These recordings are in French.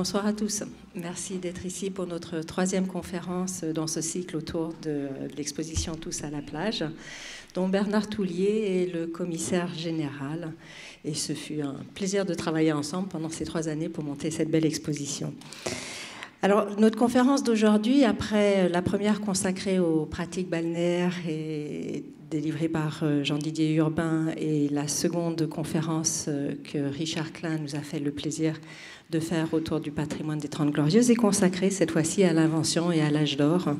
Bonsoir à tous. Merci d'être ici pour notre troisième conférence dans ce cycle autour de, l'exposition Tous à la plage, dont Bernard Toulier est le commissaire général. Et ce fut un plaisir de travailler ensemble pendant ces trois années pour monter cette belle exposition. Alors, notre conférence d'aujourd'hui, après la première consacrée aux pratiques balnéaires et délivrée par euh, Jean-Didier Urbain et la seconde conférence euh, que Richard Klein nous a fait le plaisir de faire autour du patrimoine des Trente Glorieuses est consacrée cette fois-ci à l'invention et à l'âge d'or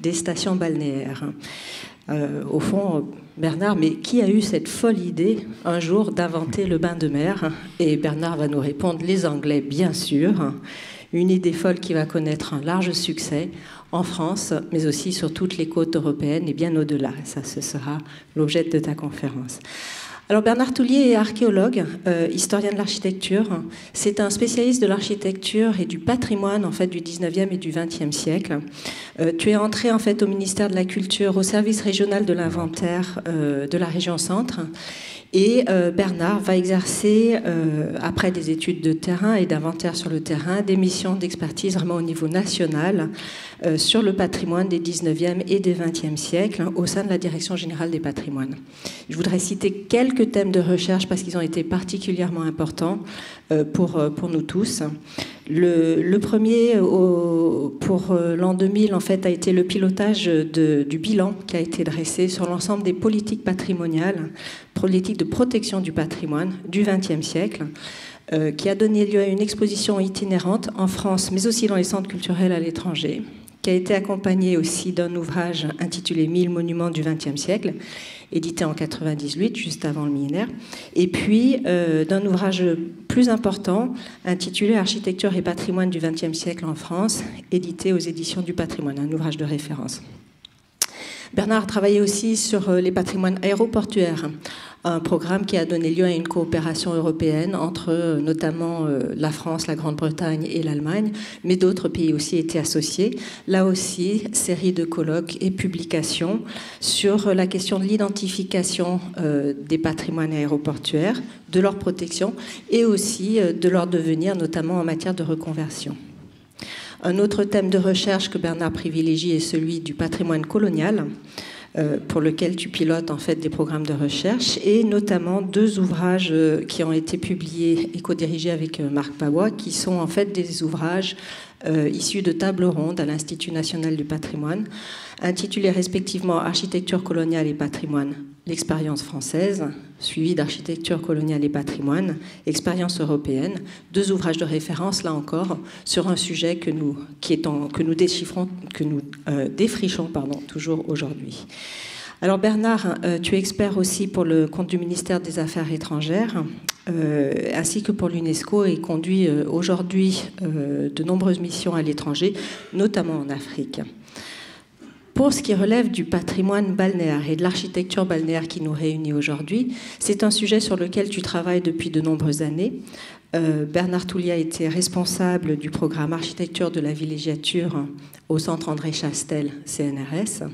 des stations balnéaires. Euh, au fond, Bernard, mais qui a eu cette folle idée un jour d'inventer le bain de mer Et Bernard va nous répondre les Anglais, bien sûr une idée folle qui va connaître un large succès en France, mais aussi sur toutes les côtes européennes et bien au-delà. Ça, ce sera l'objet de ta conférence. Alors Bernard Toulier est archéologue, euh, historien de l'architecture. C'est un spécialiste de l'architecture et du patrimoine en fait du 19e et du 20e siècle. Euh, tu es entré en fait au ministère de la Culture, au service régional de l'inventaire euh, de la région Centre et euh, Bernard va exercer, euh, après des études de terrain et d'inventaire sur le terrain, des missions d'expertise vraiment au niveau national euh, sur le patrimoine des 19e et des 20e siècles hein, au sein de la Direction générale des patrimoines. Je voudrais citer quelques thèmes de recherche parce qu'ils ont été particulièrement importants pour, pour nous tous. Le, premier euh, pour euh, l'an 2000 en fait a été le pilotage du bilan qui a été dressé sur l'ensemble des politiques patrimoniales, politiques de protection du patrimoine du XXe siècle euh, qui a donné lieu à une exposition itinérante en France, mais aussi dans les centres culturels à l'étranger qui a été accompagné aussi d'un ouvrage intitulé 1000 monuments du XXe siècle, édité en 1998, juste avant le millénaire, et puis euh, d'un ouvrage plus important intitulé Architecture et patrimoine du XXe siècle en France, édité aux éditions du patrimoine, un ouvrage de référence. Bernard travaillait aussi sur euh, les patrimoines aéroportuaires un programme qui a donné lieu à une coopération européenne entre euh, notamment euh, la France, la Grande-Bretagne et l'Allemagne, mais d'autres pays aussi étaient associés. Là aussi, série de colloques et publications sur euh, la question de l'identification des patrimoines aéroportuaires, de leur protection et aussi de leur devenir, notamment en matière de reconversion. Un autre thème de recherche que Bernard privilégie est celui du patrimoine colonial. Euh, pour lequel tu pilotes en fait des programmes de recherche et notamment deux ouvrages euh, qui ont été publiés et co-dirigés avec euh, Marc Pavois qui sont en fait des ouvrages issu euh, issus de table ronde à l'Institut national du patrimoine, intitulées respectivement Architecture coloniale et patrimoine, l'expérience française, suivie d'Architecture coloniale et patrimoine, expérience européenne, deux ouvrages de référence, là encore, sur un sujet que nous, qui que nous, que nous euh, défrichons pardon, toujours aujourd'hui. Alors Bernard, euh, tu es expert aussi pour le compte du ministère des Affaires étrangères euh, ainsi que pour l'UNESCO et conduit euh, aujourd'hui euh, de nombreuses missions à l'étranger, notamment en Afrique. Pour ce qui relève du patrimoine balnéaire et de l'architecture balnéaire qui nous réunit aujourd'hui, c'est un sujet sur lequel tu travailles depuis de nombreuses années. Bernard Toulia était responsable du programme architecture de la villégiature au centre André Chastel, CNRS.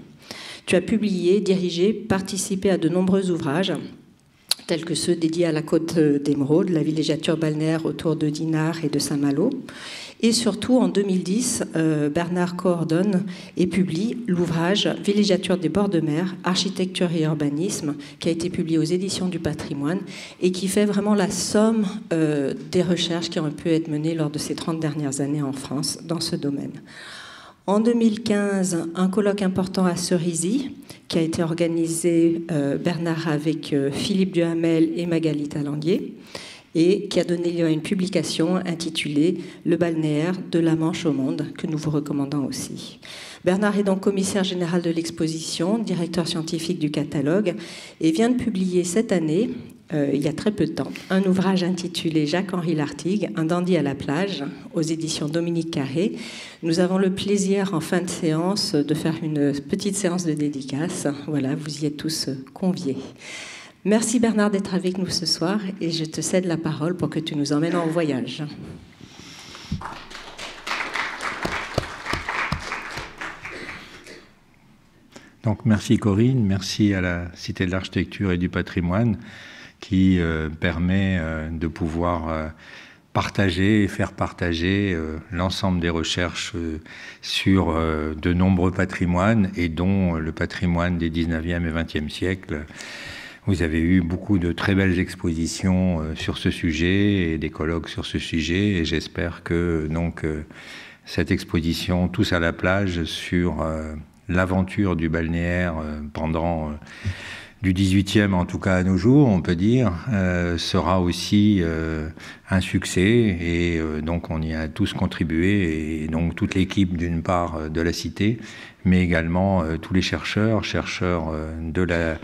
Tu as publié, dirigé, participé à de nombreux ouvrages, tels que ceux dédiés à la côte euh, d'Émeraude, la villégiature balnéaire autour de Dinard et de Saint-Malo. Et surtout, en 2010, euh, Bernard coordonne et publie l'ouvrage Villégiature des bords de mer, architecture et urbanisme, qui a été publié aux éditions du patrimoine et qui fait vraiment la somme euh, des recherches qui ont pu être menées lors de ces 30 dernières années en France dans ce domaine. En 2015, un colloque important à Cerisy, qui a été organisé, euh, Bernard, avec euh, Philippe Duhamel et Magali Talandier, et qui a donné lieu à une publication intitulée Le balnéaire de la Manche au monde, que nous vous recommandons aussi. Bernard est donc commissaire général de l'exposition, directeur scientifique du catalogue, et vient de publier cette année euh, il y a très peu de temps, un ouvrage intitulé Jacques-Henri Lartigue, Un dandy à la plage, aux éditions Dominique Carré. Nous avons le plaisir en fin de séance de faire une petite séance de dédicace. Voilà, vous y êtes tous conviés. Merci Bernard d'être avec nous ce soir et je te cède la parole pour que tu nous emmènes en voyage. Donc merci Corinne, merci à la Cité de l'Architecture et du Patrimoine qui euh, permet euh, de pouvoir euh, partager et faire partager l'ensemble des recherches sur de nombreux patrimoines et dont le patrimoine des 19e et 20e siècles. Vous avez eu beaucoup de très belles expositions sur ce sujet et des colloques sur ce sujet et j'espère que donc cette exposition Tous à la plage sur l'aventure du balnéaire pendant du 18e, en tout cas à nos jours, on peut dire, euh, sera aussi euh, un succès. Et euh, donc on y a tous contribué, et donc toute l'équipe d'une part de la Cité, mais également tous les chercheurs, chercheurs de la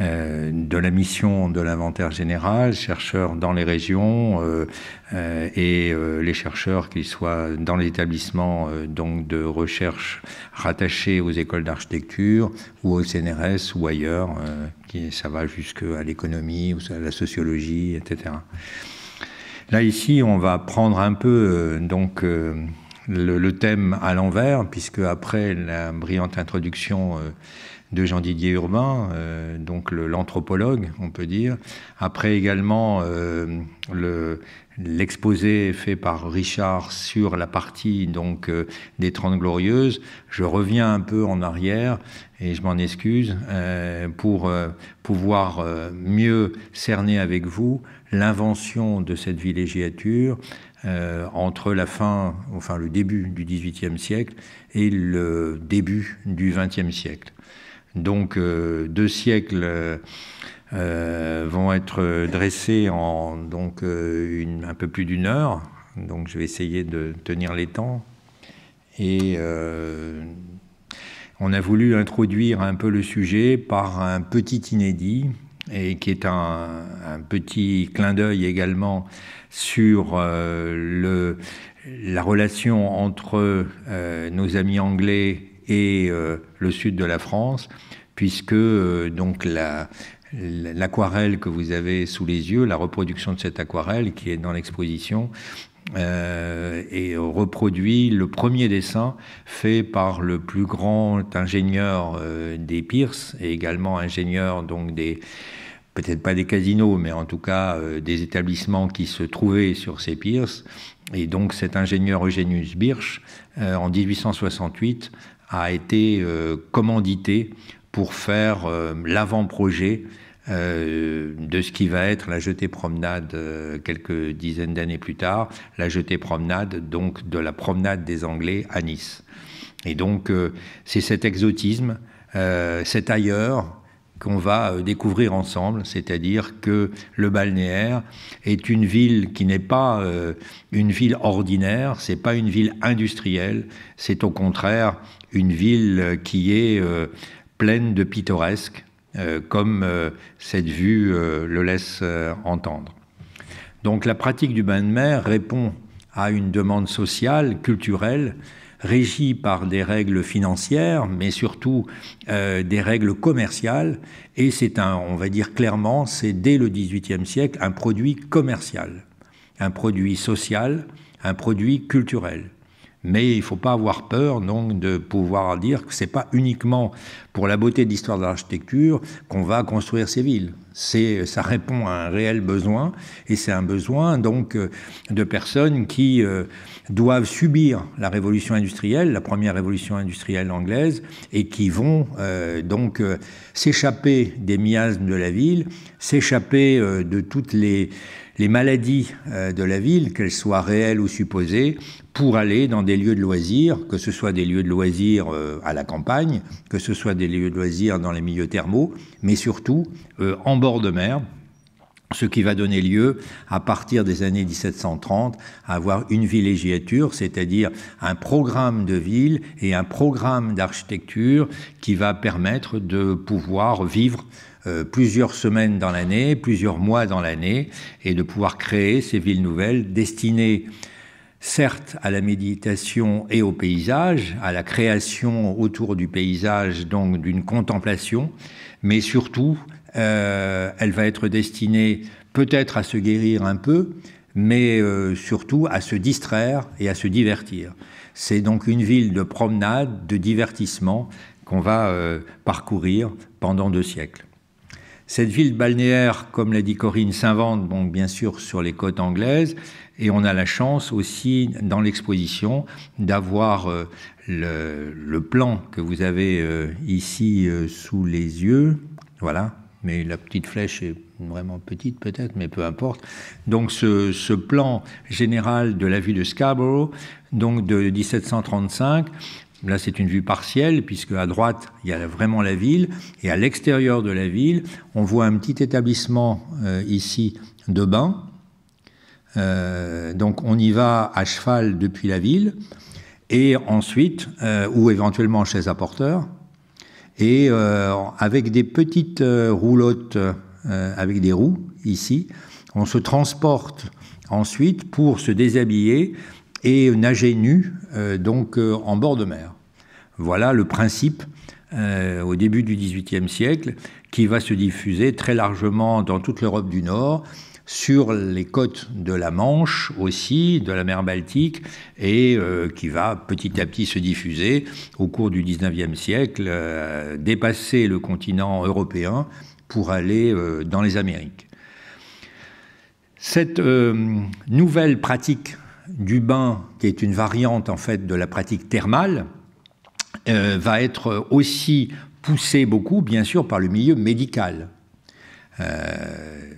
euh, de la mission de l'inventaire général, chercheurs dans les régions euh, euh, et les chercheurs qu'ils soient dans les établissements donc de recherche rattachés aux écoles d'architecture ou au CNRS ou ailleurs, qui, ça va jusqu'à l'économie ou à la sociologie, etc. Là ici, on va prendre un peu donc le thème à l'envers, puisque après la brillante introduction de Jean Didier Urbain, euh, donc l'anthropologue, on peut dire. Après également euh, l'exposé fait par Richard sur la partie donc euh, des Trente Glorieuses. Je reviens un peu en arrière et je m'en excuse pour pouvoir mieux cerner avec vous l'invention de cette villégiature. entre enfin le début du XVIIIe siècle et le début du XXe siècle. Donc euh, deux siècles euh, vont être dressés en donc, euh, un peu plus d'une heure. Donc je vais essayer de tenir les temps. Et on a voulu introduire un peu le sujet par un petit inédit et qui est un, un petit clin d'œil également sur le, la relation entre nos amis anglais et euh, le sud de la France, puisque euh, donc l'aquarelle que vous avez sous les yeux, la reproduction de cette aquarelle qui est dans l'exposition, euh, et reproduit le premier dessin fait par le plus grand ingénieur euh, des Pierce et également ingénieur donc des peut-être pas des casinos mais en tout cas des établissements qui se trouvaient sur ces Pierce et donc cet ingénieur Eugenius Birch en 1868 a été euh, commandité pour faire euh, l'avant-projet euh, de ce qui va être la jetée promenade quelques dizaines d'années plus tard, la jetée promenade donc de la promenade des Anglais à Nice. Et donc c'est cet exotisme, cet ailleurs qu'on va découvrir ensemble, c'est-à-dire que le balnéaire est une ville qui n'est pas une ville ordinaire, c'est pas une ville industrielle, c'est au contraire une ville euh, qui est euh, pleine de pittoresques, euh, comme cette vue le laisse entendre. Donc la pratique du bain de mer répond à une demande sociale, culturelle, régie par des règles financières, mais surtout des règles commerciales. Et c'est un, on va dire clairement, c'est dès le XVIIIe siècle un produit commercial, un produit social, un produit culturel. Mais il ne faut pas avoir peur donc de pouvoir dire que ce n'est pas uniquement pour la beauté de l'histoire de l'architecture qu'on va construire ces villes. C'est ça répond à un réel besoin et c'est un besoin donc euh, de personnes qui euh, doivent subir la révolution industrielle, la première révolution industrielle anglaise et qui vont euh, donc s'échapper des miasmes de la ville, s'échapper de toutes les les maladies euh, de la ville, qu'elles soient réelles ou supposées, pour aller dans des lieux de loisirs, que ce soit des lieux de loisirs euh, à la campagne, que ce soit des lieux de loisirs dans les milieux thermaux, mais surtout euh, en bord de mer, ce qui va donner lieu, à partir des années 1730, à avoir une villégiature, c'est-à-dire un programme de ville et un programme d'architecture qui va permettre de pouvoir vivre euh, plusieurs semaines dans l'année, plusieurs mois dans l'année, et de pouvoir créer ces villes nouvelles destinées certes à la méditation et au paysage, à la création autour du paysage, donc d'une contemplation, mais surtout, euh, elle va être destinée peut-être à se guérir un peu, mais euh, surtout à se distraire et à se divertir. C'est donc une ville de promenade, de divertissement qu'on va parcourir pendant deux siècles. Cette ville balnéaire, comme l'a dit Corinne, s'invente donc bien sûr sur les côtes anglaises et on a la chance aussi dans l'exposition d'avoir euh, le, plan que vous avez euh, ici euh, sous les yeux. Voilà, mais la petite flèche est vraiment petite peut-être, mais peu importe. Donc ce, plan général de la ville de Scarborough, donc de 1735, Là, c'est une vue partielle, puisque à droite, il y a vraiment la ville, et à l'extérieur de la ville, on voit un petit établissement euh, ici de bain. Euh, donc, on y va à cheval depuis la ville, et ensuite, euh, ou éventuellement chez chaise à porteur, et avec des petites roulottes, avec des roues ici, on se transporte ensuite pour se déshabiller et nager nu, euh, donc euh, en bord de mer. Voilà le principe euh, au début du XVIIIe siècle, qui va se diffuser très largement dans toute l'Europe du Nord, sur les côtes de la Manche aussi, de la mer Baltique, et qui va petit à petit se diffuser au cours du XIXe siècle, dépasser le continent européen pour aller dans les Amériques. Cette nouvelle pratique du bain, qui est une variante en fait de la pratique thermale, euh, va être aussi poussé beaucoup, bien sûr, par le milieu médical. Euh,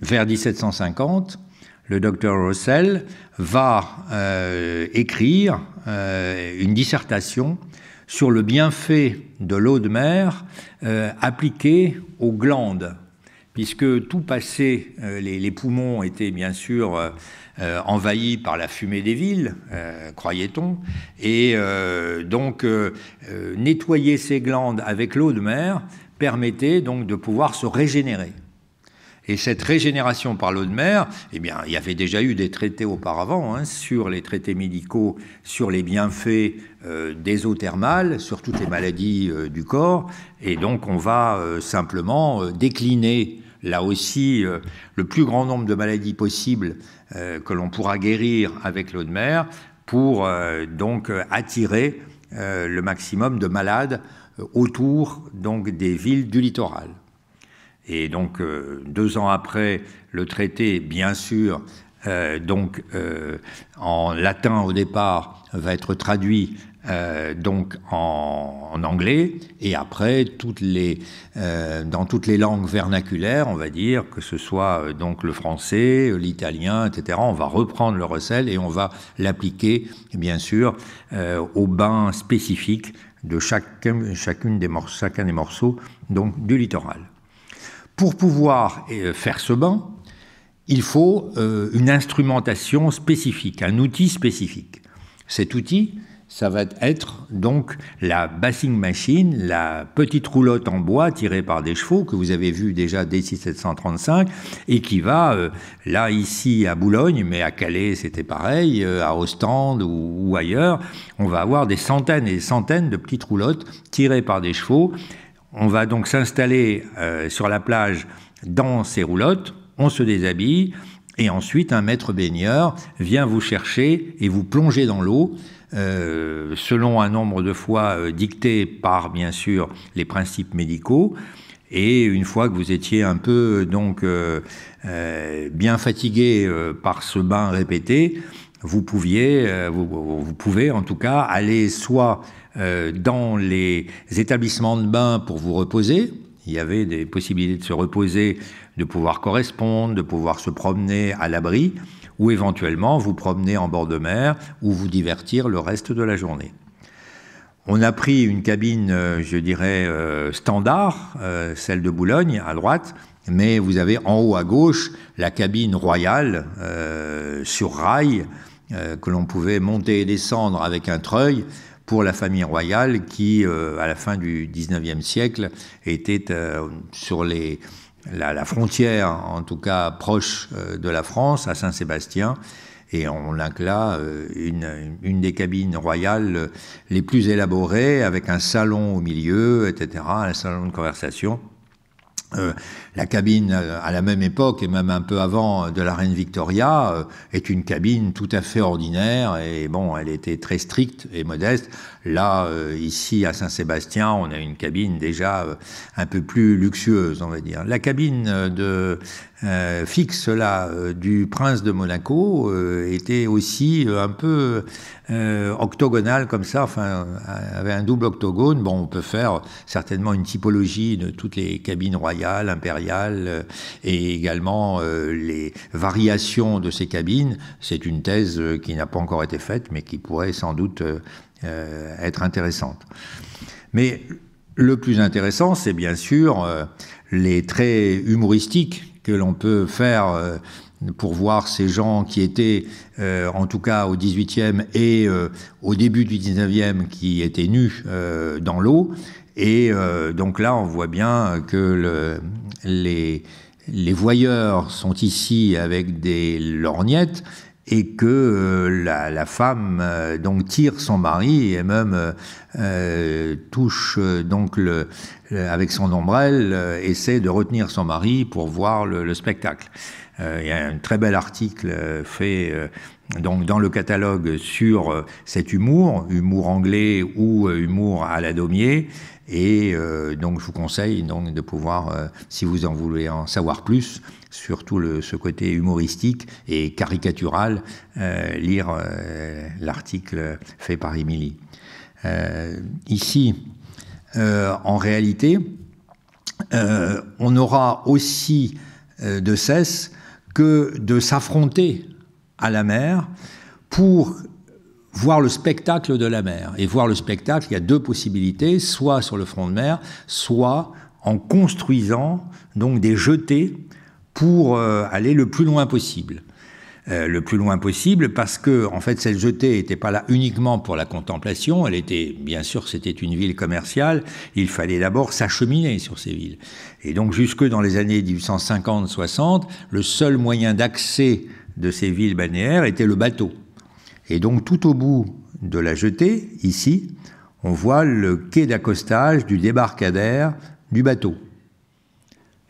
vers 1750, le docteur Russell va euh, écrire une dissertation sur le bienfait de l'eau de mer appliquée aux glandes, puisque tout passé, les, les, poumons étaient bien sûr euh, envahi par la fumée des villes, euh, croyait-on. Et euh, donc, nettoyer ces glandes avec l'eau de mer permettait donc de pouvoir se régénérer. Et cette régénération par l'eau de mer, eh bien, il y avait déjà eu des traités auparavant hein, sur les traités médicaux, sur les bienfaits des eaux thermales, sur toutes les maladies du corps. Et donc, on va simplement décliner là aussi euh, le plus grand nombre de maladies possibles euh, que l'on pourra guérir avec l'eau de mer pour euh, donc attirer le maximum de malades autour donc des villes du littoral. Et donc deux ans après le traité, bien sûr, donc en latin au départ va être traduit euh, donc en, anglais, et après les, euh, dans toutes les langues vernaculaires, on va dire, que ce soit euh, donc le français, l'italien, etc., on va reprendre le recel et on va l'appliquer, bien sûr, au bain spécifique de chacun, chacune des morceaux, chacun des morceaux donc, du littoral. Pour pouvoir faire ce bain, il faut une instrumentation spécifique, un outil spécifique. Cet outil, ça va être donc la bassing machine, la petite roulotte en bois tirée par des chevaux que vous avez vu déjà dès 1735 et qui va euh, là ici à Boulogne, mais à Calais c'était pareil, euh, à Ostende ou, ailleurs, on va avoir des centaines et des centaines de petites roulottes tirées par des chevaux. On va donc s'installer euh, sur la plage dans ces roulottes, on se déshabille et ensuite un maître baigneur vient vous chercher et vous plonger dans l'eau. Euh, selon un nombre de fois euh, dicté par, bien sûr, les principes médicaux. Et une fois que vous étiez un peu euh, donc bien fatigué par ce bain répété, vous pouviez, vous, pouvez en tout cas aller soit dans les établissements de bain pour vous reposer. Il y avait des possibilités de se reposer, de pouvoir correspondre, de pouvoir se promener à l'abri ou éventuellement vous promener en bord de mer ou vous divertir le reste de la journée. On a pris une cabine, euh, je dirais, euh, standard, euh, celle de Boulogne, à droite, mais vous avez en haut à gauche la cabine royale sur rail que l'on pouvait monter et descendre avec un treuil pour la famille royale qui, à la fin du 19e siècle, était sur les, la, frontière, en tout cas proche euh, de la France, à Saint-Sébastien. Et on a là euh, une, des cabines royales euh, les plus élaborées, avec un salon au milieu, etc., un salon de conversation. La cabine, euh, à la même époque et même un peu avant euh, de la reine Victoria, euh, est une cabine tout à fait ordinaire et bon, elle était très stricte et modeste. Là, ici à Saint-Sébastien, on a une cabine déjà un peu plus luxueuse, on va dire. La cabine de fixe là du prince de Monaco était aussi un peu octogonale comme ça, enfin avait un double octogone. Bon, on peut faire certainement une typologie de toutes les cabines royales, impériales euh, et également euh, les variations de ces cabines, c'est une thèse euh, qui n'a pas encore été faite, mais qui pourrait sans doute être intéressante. Mais le plus intéressant, c'est bien sûr les traits humoristiques que l'on peut faire pour voir ces gens qui étaient, en tout cas au 18e et au début du 19e, qui étaient nus dans l'eau, et euh, donc là, on voit bien que les, voyeurs sont ici avec des lorgnettes et que euh, la, femme euh, donc tire son mari et même touche donc avec son ombrelle, essaie de retenir son mari pour voir le, spectacle. il y a un très bel article fait donc dans le catalogue sur cet humour, humour anglais ou humour à la Daumier, et euh, donc, je vous conseille donc de pouvoir, euh, si vous en voulez en savoir plus, surtout le, ce côté humoristique et caricatural, euh, lire l'article fait par Émilie. ici, en réalité, on aura aussi de cesse que de s'affronter à la mer pour voir le spectacle de la mer. Et voir le spectacle, il y a deux possibilités, soit sur le front de mer, soit en construisant donc des jetées pour euh, aller le plus loin possible. Euh, le plus loin possible parce que en fait cette jetée n'était pas là uniquement pour la contemplation, elle était bien sûr c'était une ville commerciale, il fallait d'abord s'acheminer sur ces villes. Et donc jusque dans les années 1850-60, le seul moyen d'accès de ces villes balnéaires était le bateau. Et donc tout au bout de la jetée, ici, on voit le quai d'accostage du débarcadère du bateau.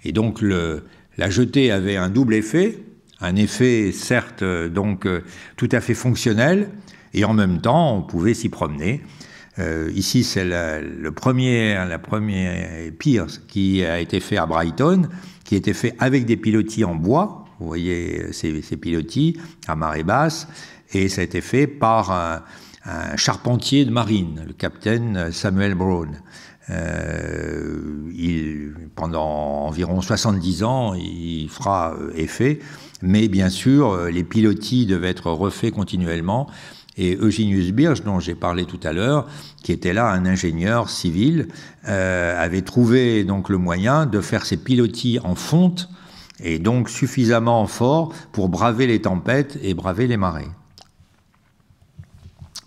Et donc le, la jetée avait un double effet, un effet certes donc euh, tout à fait fonctionnel, et en même temps on pouvait s'y promener. Euh, ici c'est le premier, la première pire qui a été fait à Brighton, qui était fait avec des pilotis en bois. Vous voyez euh, ces, ces pilotis à marée basse et ça a été fait par un, charpentier de marine, le capitaine Samuel Brown. Euh, il, pendant environ 70 ans, il fera euh, effet, mais bien sûr, euh, les pilotis devaient être refaits continuellement. Et Eugenius Birch, dont j'ai parlé tout à l'heure, qui était là un ingénieur civil, euh, avait trouvé donc le moyen de faire ses pilotis en fonte et donc suffisamment fort pour braver les tempêtes et braver les marées.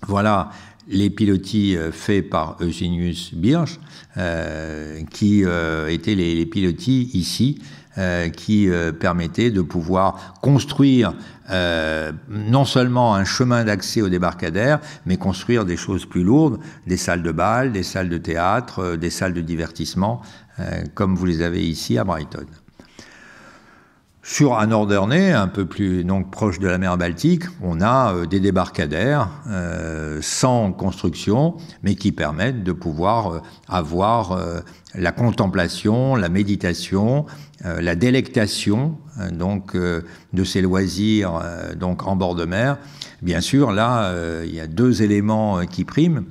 Voilà les pilotis euh, faits par Eugenius Birch, euh, qui euh, étaient les, pilotis ici, qui permettaient de pouvoir construire non seulement un chemin d'accès au débarcadère, mais construire des choses plus lourdes, des salles de bal, des salles de théâtre, des salles de divertissement, comme vous les avez ici à Brighton. Sur un né, un peu plus donc proche de la mer Baltique, on a euh, des débarcadères euh, sans construction, mais qui permettent de pouvoir euh, avoir la contemplation, la méditation, la délectation donc de ces loisirs donc en bord de mer. Bien sûr, là, il y a deux éléments qui priment.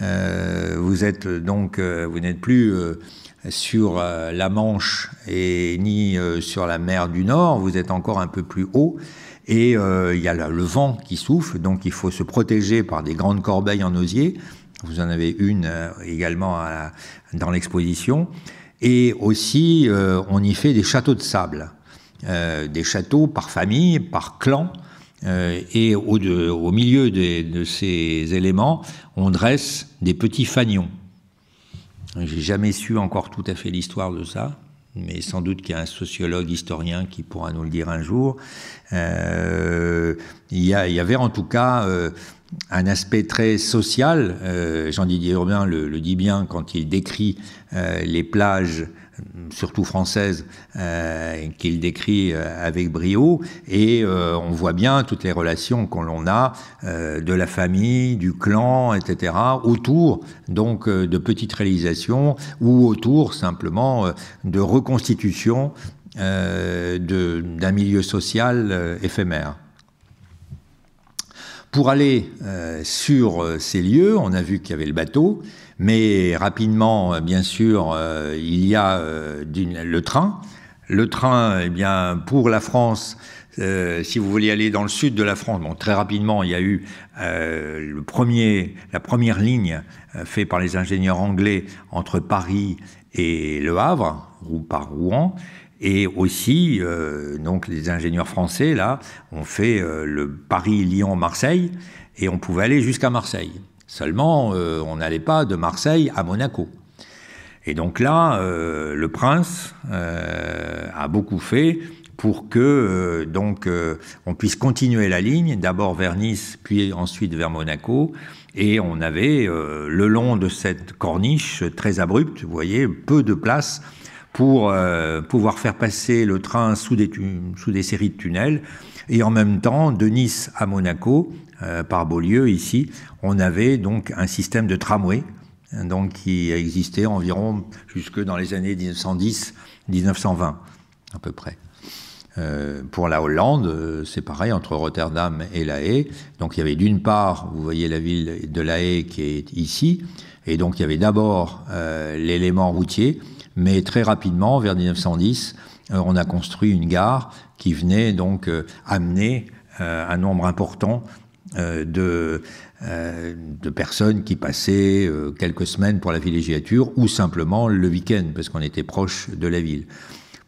vous êtes donc, vous n'êtes plus sur euh, la Manche et ni euh, sur la mer du Nord, vous êtes encore un peu plus haut. Et euh, il y a le vent qui souffle, donc il faut se protéger par des grandes corbeilles en osier. Vous en avez une également dans l'exposition. Et aussi, on y fait des châteaux de sable, des châteaux par famille, par clan. et au, milieu de, de ces éléments, on dresse des petits fanions. J'ai jamais su encore tout à fait l'histoire de ça, mais sans doute qu'il y a un sociologue historien qui pourra nous le dire un jour. Euh, il, y avait en tout cas euh, un aspect très social. Euh, Jean-Didier Urbain le, le, dit bien quand il décrit euh, les plages euh, surtout française, euh, qu'il décrit euh, avec brio. Et on voit bien toutes les relations qu'on l'on a de la famille, du clan, etc., autour donc de petites réalisations ou autour simplement de reconstitution d'un milieu social éphémère. Pour aller sur ces lieux, on a vu qu'il y avait le bateau, mais rapidement, euh, bien sûr, euh, il y a euh, le train. Le train, eh bien, pour la France, si vous voulez aller dans le sud de la France, bon, très rapidement, il y a eu le premier, la première ligne faite par les ingénieurs anglais entre Paris et Le Havre, ou par Rouen. Et aussi, donc, les ingénieurs français, là, ont fait le Paris-Lyon-Marseille, et on pouvait aller jusqu'à Marseille. Seulement, euh, on n'allait pas de Marseille à Monaco. Et donc là, euh, le prince euh, a beaucoup fait pour que donc on puisse continuer la ligne, d'abord vers Nice, puis ensuite vers Monaco. Et on avait le long de cette corniche très abrupte, vous voyez, peu de place pour pouvoir faire passer le train sous des, sous des séries de tunnels et en même temps, de Nice à Monaco, euh, par Beaulieu ici, on avait donc un système de tramway donc qui a existé environ jusque dans les années 1910-1920 à peu près. Euh, pour la Hollande, euh, c'est pareil entre Rotterdam et La Haye. Donc il y avait d'une part, vous voyez la ville de La Haye qui est ici, et donc il y avait d'abord l'élément routier, mais très rapidement, vers 1910, on a construit une gare qui venait donc euh, amener euh, un nombre important euh, de, personnes qui passaient quelques semaines pour la villégiature ou simplement le week-end parce qu'on était proche de la ville.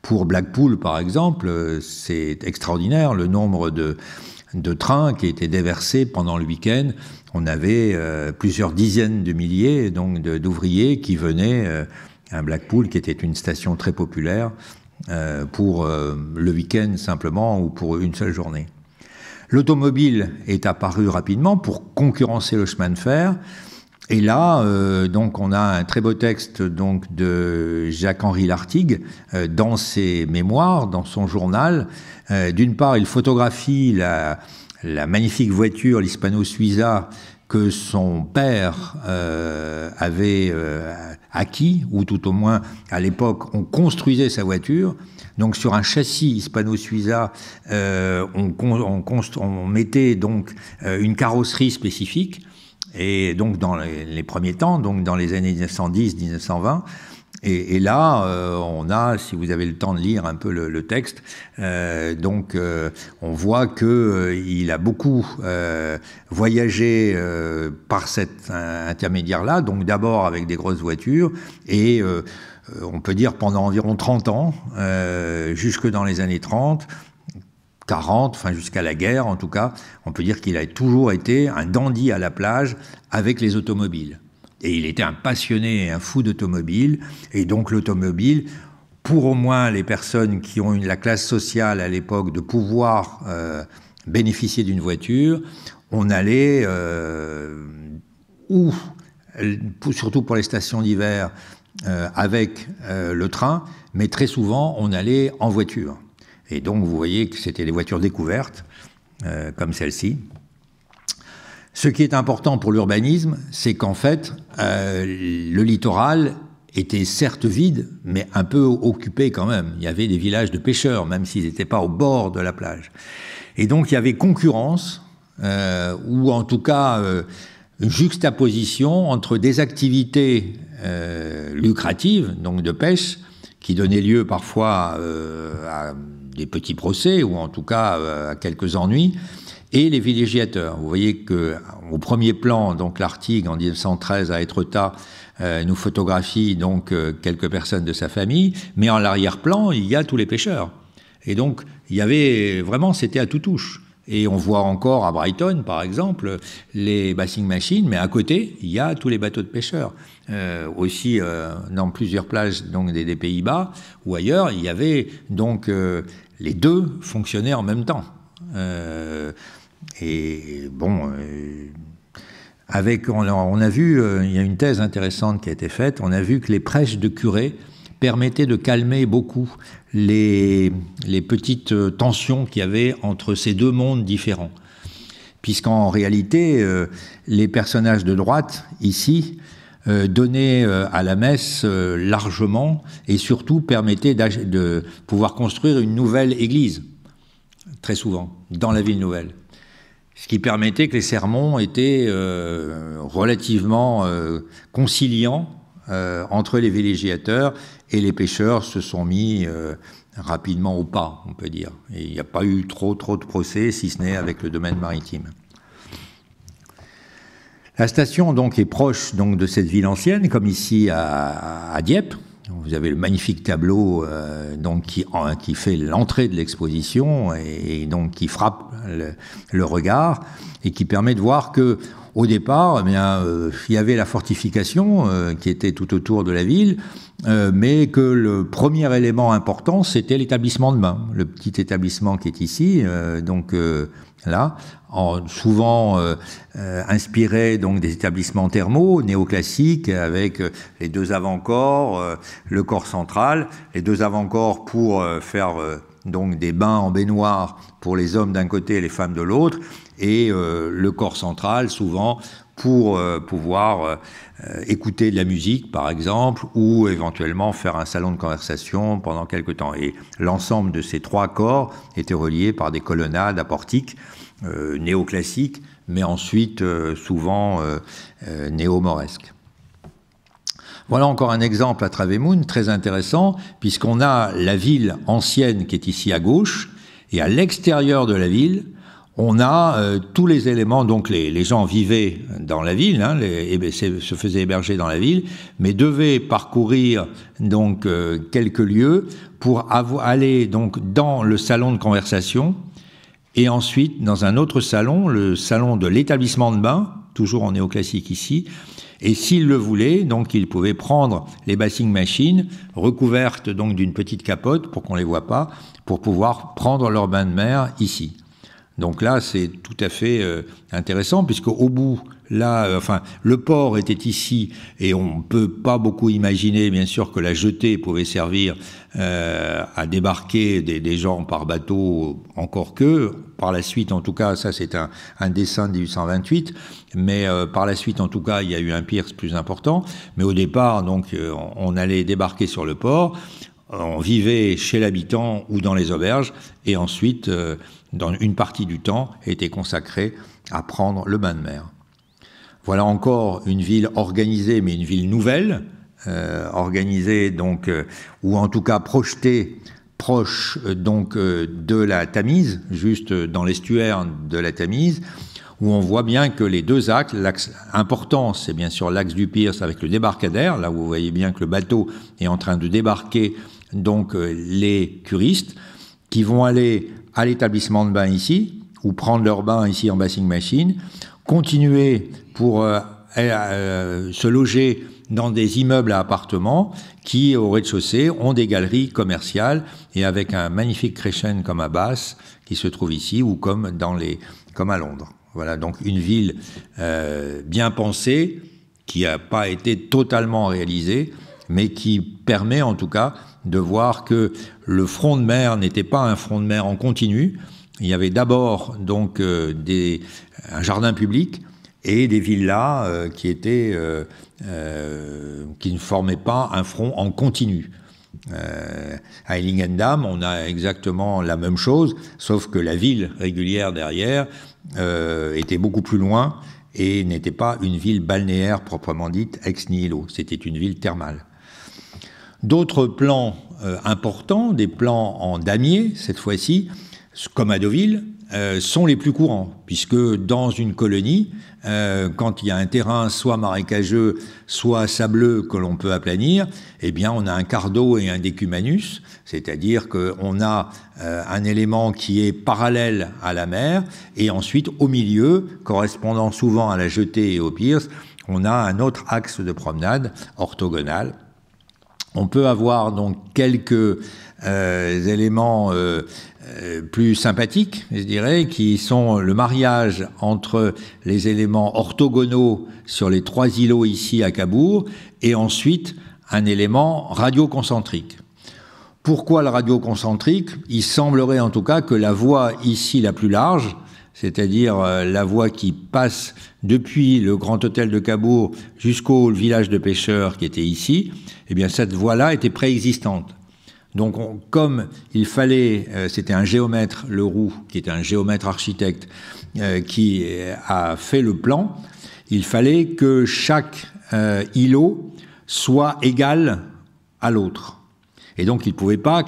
Pour Blackpool, par exemple, c'est extraordinaire le nombre de, trains qui étaient déversés pendant le week-end. On avait plusieurs dizaines de milliers donc d'ouvriers qui venaient à Blackpool, qui était une station très populaire, euh, pour euh, le week-end simplement ou pour une seule journée. L'automobile est apparue rapidement pour concurrencer le chemin de fer. Et là, euh, donc, on a un très beau texte donc de Jacques-Henri Lartigue dans ses mémoires, dans son journal. D'une part, il photographie la, la magnifique voiture, l'Hispano-Suiza, que son père euh, avait euh, acquis, ou tout au moins à l'époque, on construisait sa voiture. Donc sur un châssis hispano-suiza, euh, on, mettait donc une carrosserie spécifique. Et donc dans les, les premiers temps, donc dans les années 1910-1920, et, là, euh, on a, si vous avez le temps de lire un peu le, texte, euh, donc euh, on voit que il a beaucoup voyagé par cet intermédiaire-là, donc d'abord avec des grosses voitures et on peut dire pendant environ 30 ans, jusque dans les années 30, 40, enfin jusqu'à la guerre en tout cas, on peut dire qu'il a toujours été un dandy à la plage avec les automobiles. Et il était un passionné et un fou d'automobile. Et donc l'automobile, pour au moins les personnes qui ont eu la classe sociale à l'époque de pouvoir euh, bénéficier d'une voiture, on allait euh, surtout pour les stations d'hiver, euh, avec le train, mais très souvent on allait en voiture. Et donc vous voyez que c'était des voitures découvertes, comme celle-ci. Ce qui est important pour l'urbanisme, c'est qu'en fait, euh, le littoral était certes vide, mais un peu occupé quand même. Il y avait des villages de pêcheurs, même s'ils n'étaient pas au bord de la plage. Et donc il y avait concurrence, euh, ou en tout cas euh, juxtaposition entre des activités lucratives, donc de pêche, qui donnaient lieu parfois à des petits procès, ou en tout cas à quelques ennuis, et les villégiateurs. Vous voyez que au premier plan, donc l'Artigue en 1913 à Etretat, euh, nous photographie donc euh, quelques personnes de sa famille, mais en l'arrière-plan il y a tous les pêcheurs. Et donc il y avait vraiment c'était à tout touche. Et on voit encore à Brighton, par exemple, les bassing machines, mais à côté, il y a tous les bateaux de pêcheurs. Euh, aussi, dans plusieurs plages donc des, des Pays-Bas ou ailleurs, il y avait donc les deux fonctionnaient en même temps. Et bon, euh, avec, on, a vu, euh, il y a une thèse intéressante qui a été faite, on a vu que les prêches de curé permettaient de calmer beaucoup les, les petites euh, tensions qu'il y avait entre ces deux mondes différents. Puisqu'en réalité, les personnages de droite, ici, donnaient à la messe largement et surtout permettaient de pouvoir construire une nouvelle église, très souvent, dans la ville nouvelle ce qui permettait que les sermons étaient euh, relativement euh, conciliants euh, entre les villégiateurs et les pêcheurs se sont mis rapidement au pas, on peut dire. Et il n'y a pas eu trop trop de procès, si ce n'est avec le domaine maritime. La station donc est proche donc de cette ville ancienne, comme ici à Dieppe, vous avez le magnifique tableau euh, donc qui, qui fait l'entrée de l'exposition et, donc qui frappe le, regard et qui permet de voir que au départ, eh bien, euh, il y avait la fortification euh, qui était tout autour de la ville, mais que le premier élément important c'était l'établissement de main, le petit établissement qui est ici, donc là, souvent euh, euh, inspiré donc des établissements thermaux néoclassiques avec euh, les deux avant-corps, le corps central, les deux avant-corps pour faire donc des bains en baignoire pour les hommes d'un côté et les femmes de l'autre, et le corps central souvent pour pouvoir euh, écouter de la musique, par exemple, ou éventuellement faire un salon de conversation pendant quelque temps. Et l'ensemble de ces trois corps était relié par des colonnades à portiques euh, néoclassiques, mais ensuite euh, souvent néo-mauresques. Voilà encore un exemple à Travemoun, très intéressant, puisqu'on a la ville ancienne qui est ici à gauche, et à l'extérieur de la ville, on a euh, tous les éléments, donc les, gens vivaient dans la ville, hein, eh ben, se faisaient héberger dans la ville, mais devaient parcourir donc euh, quelques lieux pour aller donc dans le salon de conversation et ensuite dans un autre salon, le salon de l'établissement de bain, toujours en néoclassique ici, et s'ils le voulaient, donc ils pouvaient prendre les bassing machines recouvertes donc d'une petite capote pour qu'on les voit pas, pour pouvoir prendre leur bain de mer ici. Donc là, c'est tout à fait euh, intéressant puisque au bout, là, euh, enfin, le port était ici, et on ne peut pas beaucoup imaginer, bien sûr, que la jetée pouvait servir euh, à débarquer des, gens par bateau, encore que, par la suite, en tout cas, ça c'est un, dessin de 1828, mais par la suite, en tout cas, il y a eu un Pierce plus important, mais au départ, donc, on allait débarquer sur le port, on vivait chez l'habitant ou dans les auberges, et ensuite dans une partie du temps, était consacré à prendre le bain de mer. Voilà encore une ville organisée, mais une ville nouvelle, euh, organisée donc, euh, ou en tout cas projetée proche euh, donc de la Tamise, juste dans l'estuaire de la Tamise, où on voit bien que les deux axes, l'axe important, c'est bien sûr l'axe du Pierce avec le débarcadère, là où vous voyez bien que le bateau est en train de débarquer donc les curistes, qui vont aller à l'établissement de bain ici, ou prendre leur bain ici en bassing machine, continuer pour euh, euh, euh, se loger dans des immeubles à appartements qui, au rez-de-chaussée, ont des galeries commerciales et avec un magnifique crescendo comme à Basse, qui se trouve ici, ou comme, dans les, comme à Londres. Voilà, donc une ville bien pensée, qui n'a pas été totalement réalisée, mais qui permet en tout cas de voir que le front de mer n'était pas un front de mer en continu. Il y avait d'abord donc euh, des, un jardin public et des villas euh, qui étaient euh, qui ne formaient pas un front en continu. à Ellingendam, on a exactement la même chose, sauf que la ville régulière derrière était beaucoup plus loin et n'était pas une ville balnéaire proprement dite ex nihilo. C'était une ville thermale. D'autres plans euh, importants, des plans en damier cette fois-ci, comme à Deauville, euh, sont les plus courants, puisque dans une colonie, euh, quand il y a un terrain soit marécageux, soit sableux que l'on peut aplanir, eh bien on a un cardo et un décumanus, c'est-à-dire qu'on a un élément qui est parallèle à la mer, et ensuite au milieu, correspondant souvent à la jetée et au pierce, on a un autre axe de promenade orthogonal on peut avoir donc quelques euh, éléments euh, euh, plus sympathiques, je dirais, qui sont le mariage entre les éléments orthogonaux sur les trois îlots ici à Cabourg, et ensuite un élément radioconcentrique. Pourquoi le radioconcentrique Il semblerait en tout cas que la voie ici la plus large c'est-à-dire euh, la voie qui passe depuis le grand hôtel de Cabourg jusqu'au village de pêcheurs qui était ici, eh bien cette voie-là était préexistante. Donc, comme il fallait, euh, c'était un géomètre, Leroux, qui était un géomètre architecte, euh, qui a fait le plan, il fallait que chaque îlot soit égal à l'autre. Et donc, il ne pouvait pas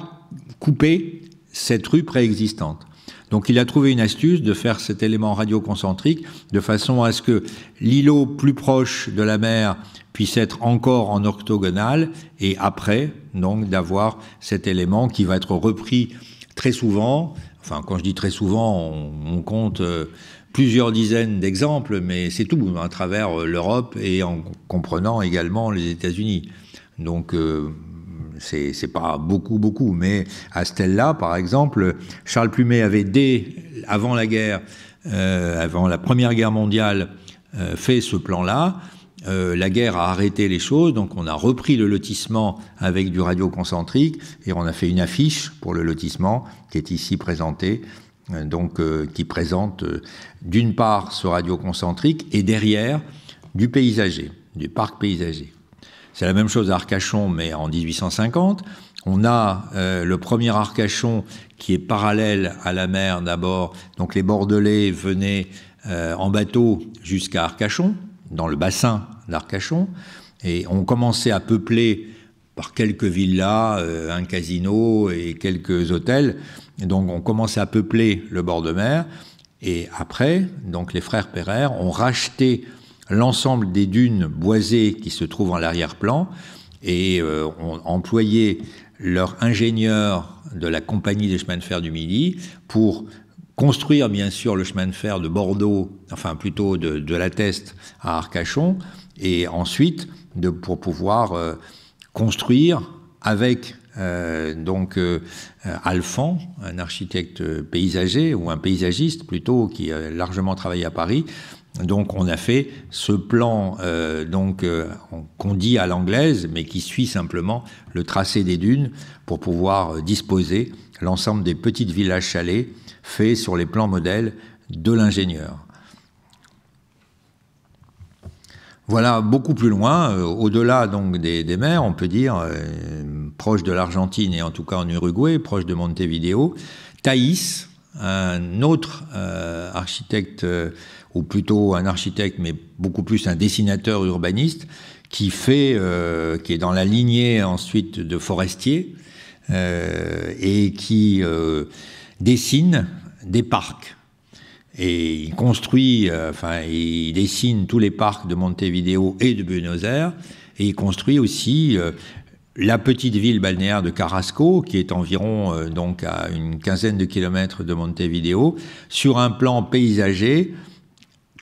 couper cette rue préexistante. Donc il a trouvé une astuce de faire cet élément radioconcentrique de façon à ce que l'îlot plus proche de la mer puisse être encore en orthogonale et après, donc, d'avoir cet élément qui va être repris très souvent. Enfin, quand je dis très souvent, on, compte euh, plusieurs dizaines d'exemples, mais c'est tout, à travers euh, l'Europe et en comprenant également les États-Unis. Donc, euh, c'est pas beaucoup, beaucoup, mais à Stella, par exemple, Charles Plumet avait dès avant la guerre, euh, avant la Première Guerre mondiale, euh, fait ce plan-là. Euh, la guerre a arrêté les choses, donc on a repris le lotissement avec du radio concentrique et on a fait une affiche pour le lotissement qui est ici présentée, donc qui présente d'une part ce radio concentrique et derrière du paysager, du parc paysager. C'est la même chose à Arcachon, mais en 1850. On a euh, le premier Arcachon qui est parallèle à la mer d'abord. Donc les Bordelais venaient euh, en bateau jusqu'à Arcachon, dans le bassin d'Arcachon, et on commençait à peupler par quelques villas, euh, un casino et quelques hôtels. donc on commençait à peupler le bord de mer. Et après, donc les frères Pereire ont racheté l'ensemble des dunes boisées qui se trouvent en arrière plan et euh, ont employé leur ingénieur de la compagnie des chemins de fer du Midi pour construire bien sûr le chemin de fer de Bordeaux, enfin plutôt de, de la Teste à Arcachon, et ensuite de, pour pouvoir euh, construire avec euh, donc Alphand, un architecte paysager ou un paysagiste plutôt qui a largement travaillé à Paris, donc on a fait ce plan euh, donc euh, qu'on dit à l'anglaise, mais qui suit simplement le tracé des dunes pour pouvoir euh, disposer l'ensemble des petites villages chalets faits sur les plans modèles de l'ingénieur. Voilà, beaucoup plus loin, au-delà donc des, mers, on peut dire, proche de l'Argentine et en tout cas en Uruguay, proche de Montevideo, Thaïs, un autre euh, architecte, euh, ou plutôt un architecte, mais beaucoup plus un dessinateur urbaniste, qui fait, euh, qui est dans la lignée ensuite de Forestier, et qui dessine des parcs. Et il construit, enfin, il dessine tous les parcs de Montevideo et de Buenos Aires, et il construit aussi la petite ville balnéaire de Carrasco, qui est environ euh, donc à une quinzaine de kilomètres de Montevideo, sur un plan paysager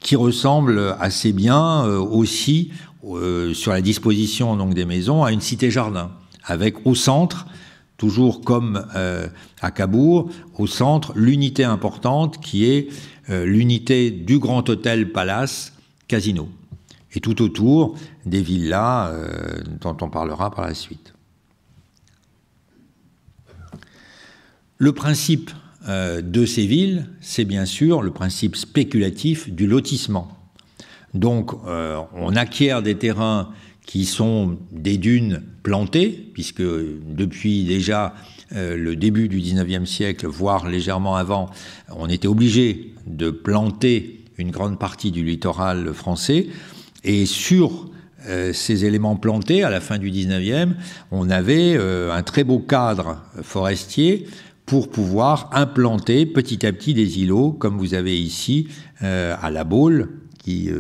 qui ressemble assez bien euh, aussi euh, sur la disposition donc des maisons à une cité-jardin, avec au centre toujours comme à Cabourg, au centre, l'unité importante qui est l'unité du Grand Hôtel Palace Casino et tout autour des villas euh, dont on parlera par la suite. Le principe euh, de ces villes, c'est bien sûr le principe spéculatif du lotissement. Donc euh, on acquiert des terrains qui sont des dunes plantées, puisque depuis déjà le début du 19e siècle, voire légèrement avant, on était obligé de planter une grande partie du littoral français. Et sur euh, ces éléments plantés, à la fin du 19e, on avait euh, un très beau cadre forestier pour pouvoir implanter petit à petit des îlots, comme vous avez ici euh, à la Baule, qui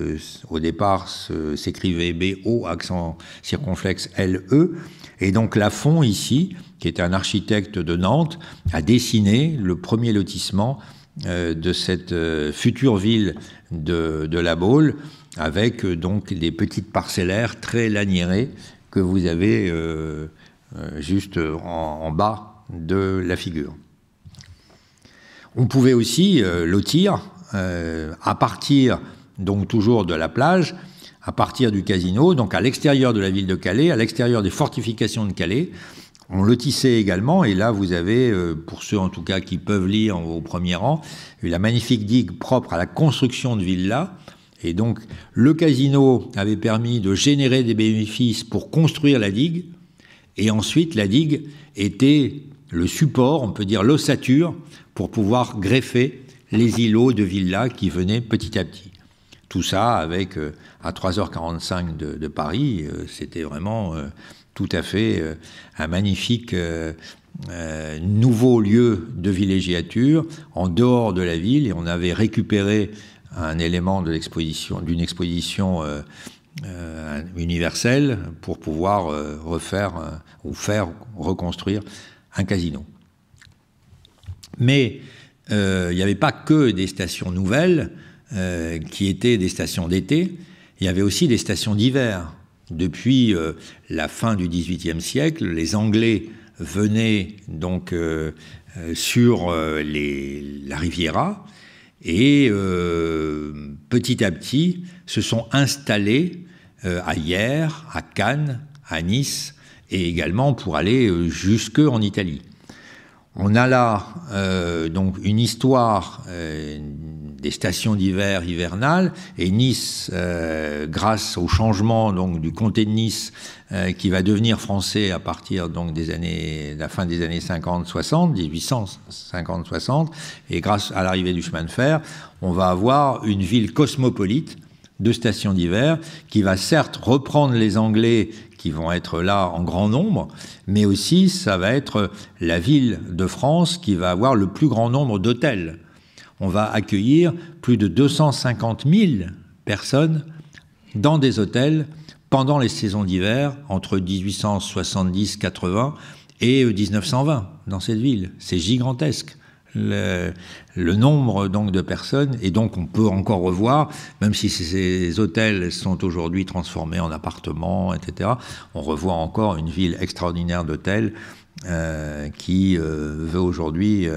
au départ s'écrivait BO, accent circonflexe LE. Et donc Lafont, ici, qui est un architecte de Nantes, a dessiné le premier lotissement de cette future ville de, de la Baule avec euh, donc des petites parcellaires très laniérées que vous avez euh, euh, juste en, bas de la figure. On pouvait aussi lotir à partir donc toujours de la plage, à partir du casino, donc à l'extérieur de la ville de Calais, à l'extérieur des fortifications de Calais. On lotissait également, et là vous avez, pour ceux en tout cas qui peuvent lire au premier rang, la magnifique digue propre à la construction de villas, et donc, le casino avait permis de générer des bénéfices pour construire la digue. Et ensuite, la digue était le support, on peut dire l'ossature, pour pouvoir greffer les îlots de villas qui venaient petit à petit. Tout ça avec, euh, à 3h45 de, Paris, euh, c'était vraiment euh, tout à fait un magnifique nouveau lieu de villégiature en dehors de la ville. Et on avait récupéré un élément d'une exposition euh, euh, universelle pour pouvoir euh, refaire ou faire reconstruire un casino. Mais il n'y avait pas que des stations nouvelles qui étaient des stations d'été, il y avait aussi des stations d'hiver. Depuis la fin du XVIIIe siècle, les Anglais venaient donc sur la Riviera et euh, petit à petit, se sont installés euh, à Hier, à Cannes, à Nice, et également pour aller euh, jusque en Italie. On a là donc une histoire des stations d'hiver hivernales. Et Nice, euh, grâce au changement donc, du comté de Nice, euh, qui va devenir français à partir donc, des années, la fin des années 50-60, 1850-60, et grâce à l'arrivée du chemin de fer, on va avoir une ville cosmopolite de stations d'hiver, qui va certes reprendre les Anglais qui vont être là en grand nombre, mais aussi ça va être la ville de France qui va avoir le plus grand nombre d'hôtels on va accueillir plus de 250 000 personnes dans des hôtels pendant les saisons d'hiver, entre 1870-80 et 1920, euh, dans cette ville. C'est gigantesque. Le, nombre donc de personnes et donc on peut encore revoir même si ces hôtels sont aujourd'hui transformés en appartements etc on revoit encore une ville extraordinaire d'hôtels euh, qui euh, veut aujourd'hui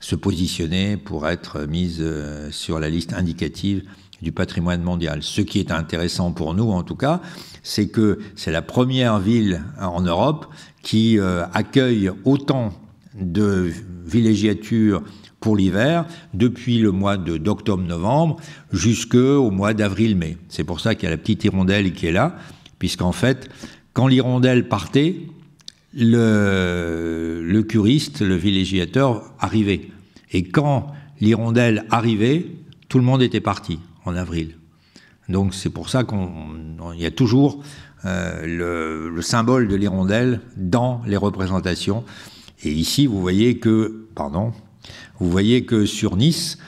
se positionner pour être mise euh, sur la liste indicative du patrimoine mondial. Ce qui est intéressant pour nous, en tout cas, c'est que c'est la première ville euh, en Europe qui euh, accueille autant de villégiatures pour l'hiver depuis le mois d'octobre-novembre jusqu'au mois d'avril-mai. C'est pour ça qu'il y a la petite hirondelle qui est là, puisqu'en fait, quand l'hirondelle partait, le, curiste, le villégiateur arrivait. Et quand l'hirondelle arrivait, tout le monde était parti en avril. Donc c'est pour ça qu'il y a toujours euh, le, symbole de l'hirondelle dans les représentations. Et ici, vous voyez que, pardon, vous voyez que sur Nice,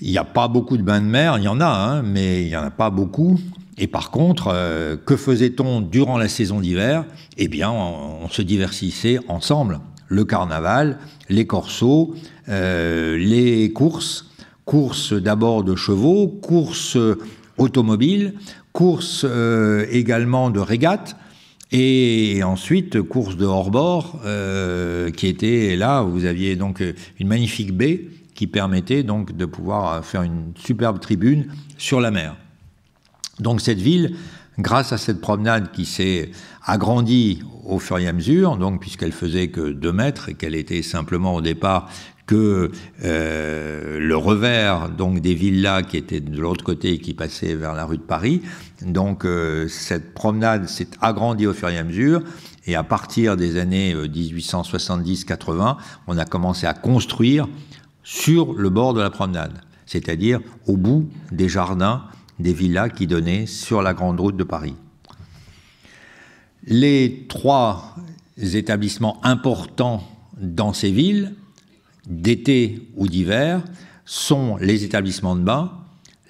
il n'y a pas beaucoup de bains de mer. Il y en a, hein, mais il n'y en a pas beaucoup. Et par contre, euh, que faisait-on durant la saison d'hiver Eh bien, on, on se divertissait ensemble le carnaval, les corsos, euh, les courses, courses d'abord de chevaux, courses euh, automobiles, courses euh, également de régates, et ensuite, courses de hors-bord, qui était là, vous aviez donc une magnifique baie qui permettait donc de pouvoir faire une superbe tribune sur la mer. Donc cette ville grâce à cette promenade qui s'est agrandie au fur et à mesure, donc puisqu'elle faisait que 2 mètres et qu'elle était simplement au départ que euh, le revers donc des villas qui étaient de l'autre côté et qui passaient vers la rue de Paris. Donc euh, cette promenade s'est agrandie au fur et à mesure. Et à partir des années 1870-80, euh, on a commencé à construire sur le bord de la promenade, c'est-à-dire au bout des jardins des villas qui donnaient sur la grande route de Paris. Les trois établissements importants dans ces villes, d'été ou d'hiver, sont les établissements de bain,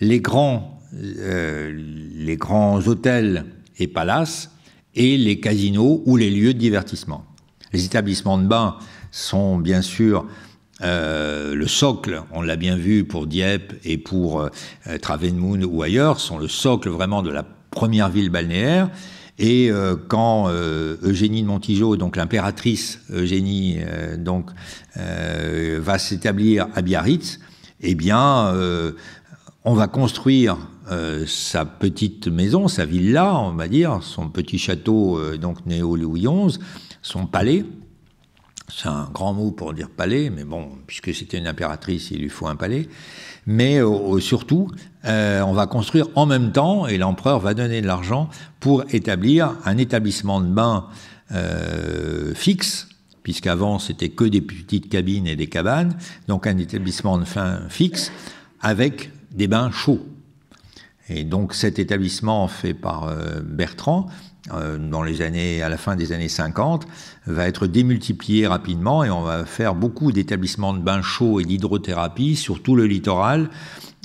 les grands, euh, les grands hôtels et palaces, et les casinos ou les lieux de divertissement. Les établissements de bain sont bien sûr euh, le socle, on l'a bien vu pour Dieppe et pour euh, ou ailleurs, sont le socle vraiment de la première ville balnéaire. Et euh, quand euh, Eugénie de Montijo, donc l'impératrice Eugénie, donc va s'établir à Biarritz, eh bien, on va construire sa petite maison, sa villa, on va dire, son petit château donc néo Louis XI, son palais, c'est un grand mot pour dire palais, mais bon, puisque c'était une impératrice, il lui faut un palais. Mais euh, surtout, euh, on va construire en même temps, et l'empereur va donner de l'argent pour établir un établissement de bains euh, fixe, puisqu'avant c'était que des petites cabines et des cabanes, donc un établissement de fin fixe avec des bains chauds. Et donc cet établissement fait par Bertrand euh, dans les années, à la fin des années 50, va être démultiplié rapidement et on va faire beaucoup d'établissements de bains chauds et d'hydrothérapie sur tout le littoral.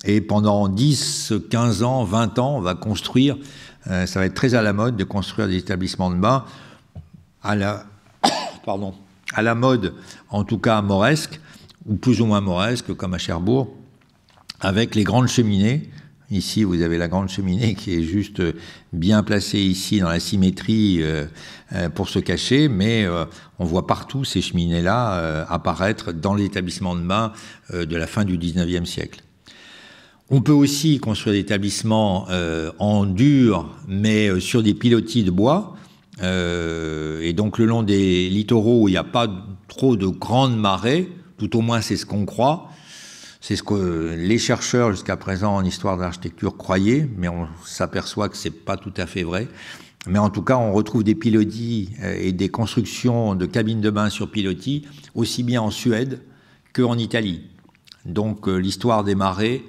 Et pendant 10, 15 ans, 20 ans, on va construire, euh, ça va être très à la mode de construire des établissements de bains à la, pardon, à la mode, en tout cas moresque Mauresque, ou plus ou moins Mauresque, comme à Cherbourg, avec les grandes cheminées Ici, vous avez la grande cheminée qui est juste euh, bien placée ici dans la symétrie euh, euh, pour se cacher, mais on voit partout ces cheminées-là apparaître dans l'établissement de main de la fin du XIXe siècle. On peut aussi construire des établissements en dur, mais sur des pilotis de bois. et donc le long des littoraux où il n'y a pas trop de grandes marées, tout au moins c'est ce qu'on croit, c'est ce que les chercheurs jusqu'à présent en histoire de l'architecture croyaient, mais on s'aperçoit que c'est pas tout à fait vrai. Mais en tout cas, on retrouve des pilotis euh, et des constructions de cabines de bain sur pilotis aussi bien en Suède qu'en Italie. Donc euh, l'histoire des marées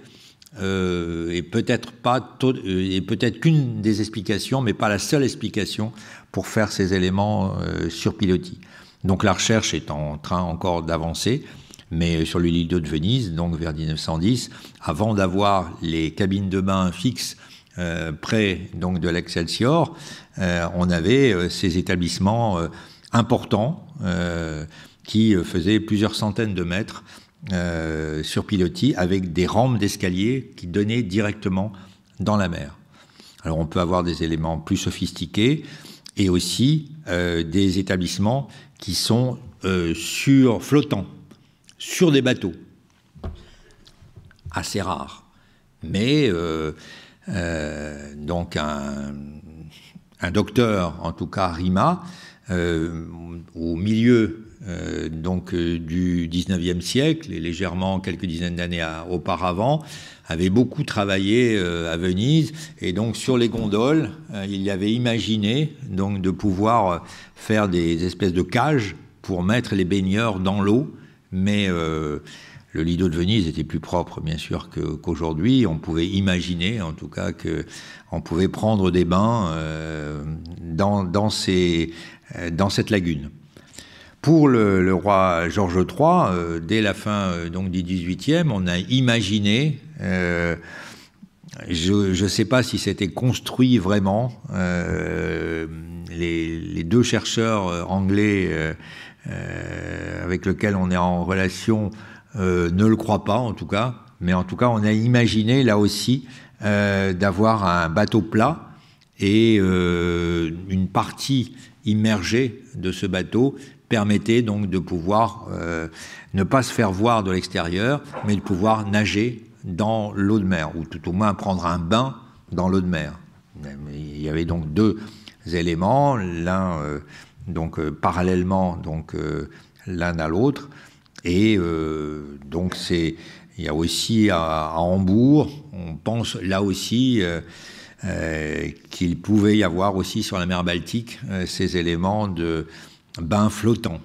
euh, est peut-être pas peut-être qu'une des explications, mais pas la seule explication pour faire ces éléments sur pilotis. Donc la recherche est en train encore d'avancer mais sur le Lido de Venise, donc vers 1910, avant d'avoir les cabines de bain fixes euh, près donc de l'Excelsior, euh, on avait euh, ces établissements importants qui faisaient plusieurs centaines de mètres sur pilotis avec des rampes d'escalier qui donnaient directement dans la mer. Alors on peut avoir des éléments plus sophistiqués et aussi des établissements qui sont sur flottants sur des bateaux. Assez rare. Mais euh, euh, donc un, docteur, en tout cas Rima, euh, au milieu donc, du 19e siècle et légèrement quelques dizaines d'années auparavant, avait beaucoup travaillé à Venise et donc sur les gondoles, il avait imaginé donc de pouvoir faire des espèces de cages pour mettre les baigneurs dans l'eau mais euh, le Lido de Venise était plus propre, bien sûr, qu'aujourd'hui. on pouvait imaginer, en tout cas, qu'on pouvait prendre des bains euh, dans, euh, dans, cette lagune. Pour le, roi Georges III, dès la fin donc du XVIIIe, on a imaginé. je ne sais pas si c'était construit vraiment. Les, les, deux chercheurs anglais euh, avec lequel on est en relation euh, ne le croit pas en tout cas, mais en tout cas on a imaginé là aussi euh, d'avoir un bateau plat et une partie immergée de ce bateau permettait donc de pouvoir ne pas se faire voir de l'extérieur, mais de pouvoir nager dans l'eau de mer, ou tout au moins prendre un bain dans l'eau de mer. Il y avait donc deux éléments, l'un donc euh, parallèlement donc euh, l'un à l'autre. Et euh, donc c'est, il y a aussi à, Hambourg, on pense là aussi qu'il pouvait y avoir aussi sur la mer Baltique ces éléments de bains flottants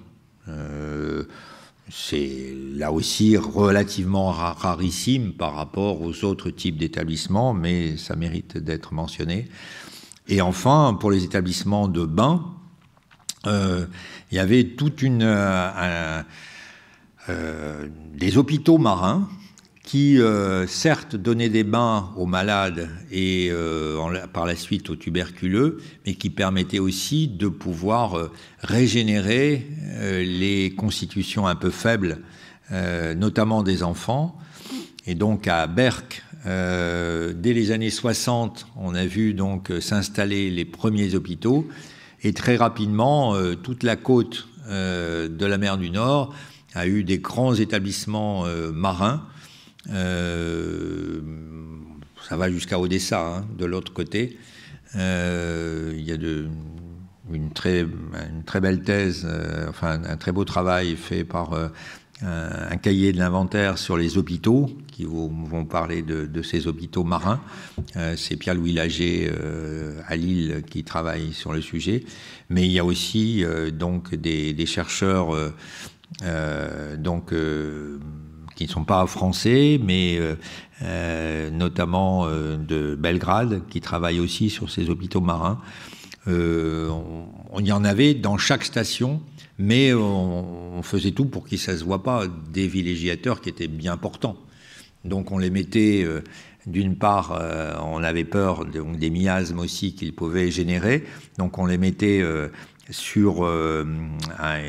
c'est là aussi relativement rarissime par rapport aux autres types d'établissements, mais ça mérite d'être mentionné. Et enfin, pour les établissements de bains euh, il y avait toute une euh, euh, des hôpitaux marins qui certes donnaient des bains aux malades et par la suite aux tuberculeux, mais qui permettaient aussi de pouvoir régénérer les constitutions un peu faibles, notamment des enfants. Et donc à Berck, dès les années 60, on a vu donc s'installer les premiers hôpitaux et très rapidement, euh, toute la côte euh, de la mer du Nord a eu des grands établissements euh, marins. ça va jusqu'à Odessa, hein, de l'autre côté. il y a une, très, une très belle thèse, enfin un très beau travail fait par un cahier de l'inventaire sur les hôpitaux qui vont, parler de, ces hôpitaux marins. Euh, c'est Pierre-Louis Lager euh, à Lille qui travaille sur le sujet. Mais il y a aussi euh, donc des, chercheurs donc, qui ne sont pas français, mais notamment de Belgrade, qui travaillent aussi sur ces hôpitaux marins. On, y en avait dans chaque station mais on, faisait tout pour qu'ils ne se voit pas des villégiateurs qui étaient bien portants. Donc on les mettait, euh, d'une part, euh, on avait peur des miasmes aussi qu'ils pouvaient générer, donc on les mettait euh, sur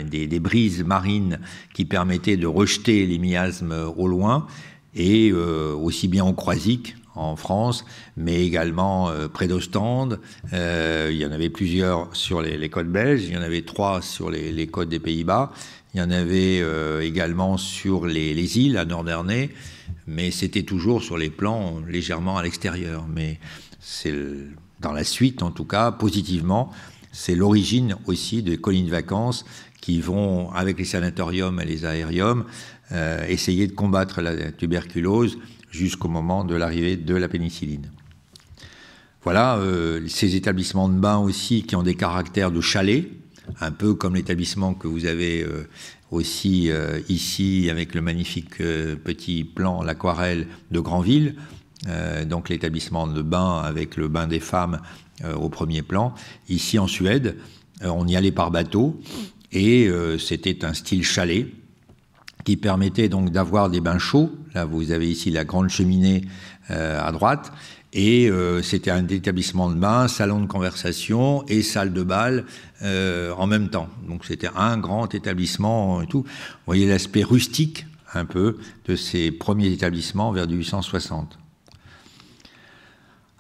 des, brises marines qui permettaient de rejeter les miasmes au loin, et aussi bien en croisic en France, mais également près d'Ostende. il y en avait plusieurs sur les, côtes belges, il y en avait trois sur les, côtes des Pays-Bas, il y en avait également sur les, îles à nord Norderney mais c'était toujours sur les plans légèrement à l'extérieur. Mais dans la suite, en tout cas, positivement, c'est l'origine aussi des collines vacances qui vont, avec les sanatoriums et les aériums, euh, essayer de combattre la tuberculose jusqu'au moment de l'arrivée de la pénicilline. Voilà, euh, ces établissements de bains aussi qui ont des caractères de chalet, un peu comme l'établissement que vous avez euh, aussi euh, ici avec le magnifique euh, petit plan, l'aquarelle de Granville, euh, donc l'établissement de bain avec le bain des femmes au premier plan. Ici en Suède, on y allait par bateau et c'était un style chalet qui permettait donc d'avoir des bains chauds. Là, vous avez ici la grande cheminée à droite et c'était un établissement de bain, salon de conversation et salle de bal euh, en même temps. Donc c'était un grand établissement et tout. Vous voyez l'aspect rustique un peu de ces premiers établissements vers 1860.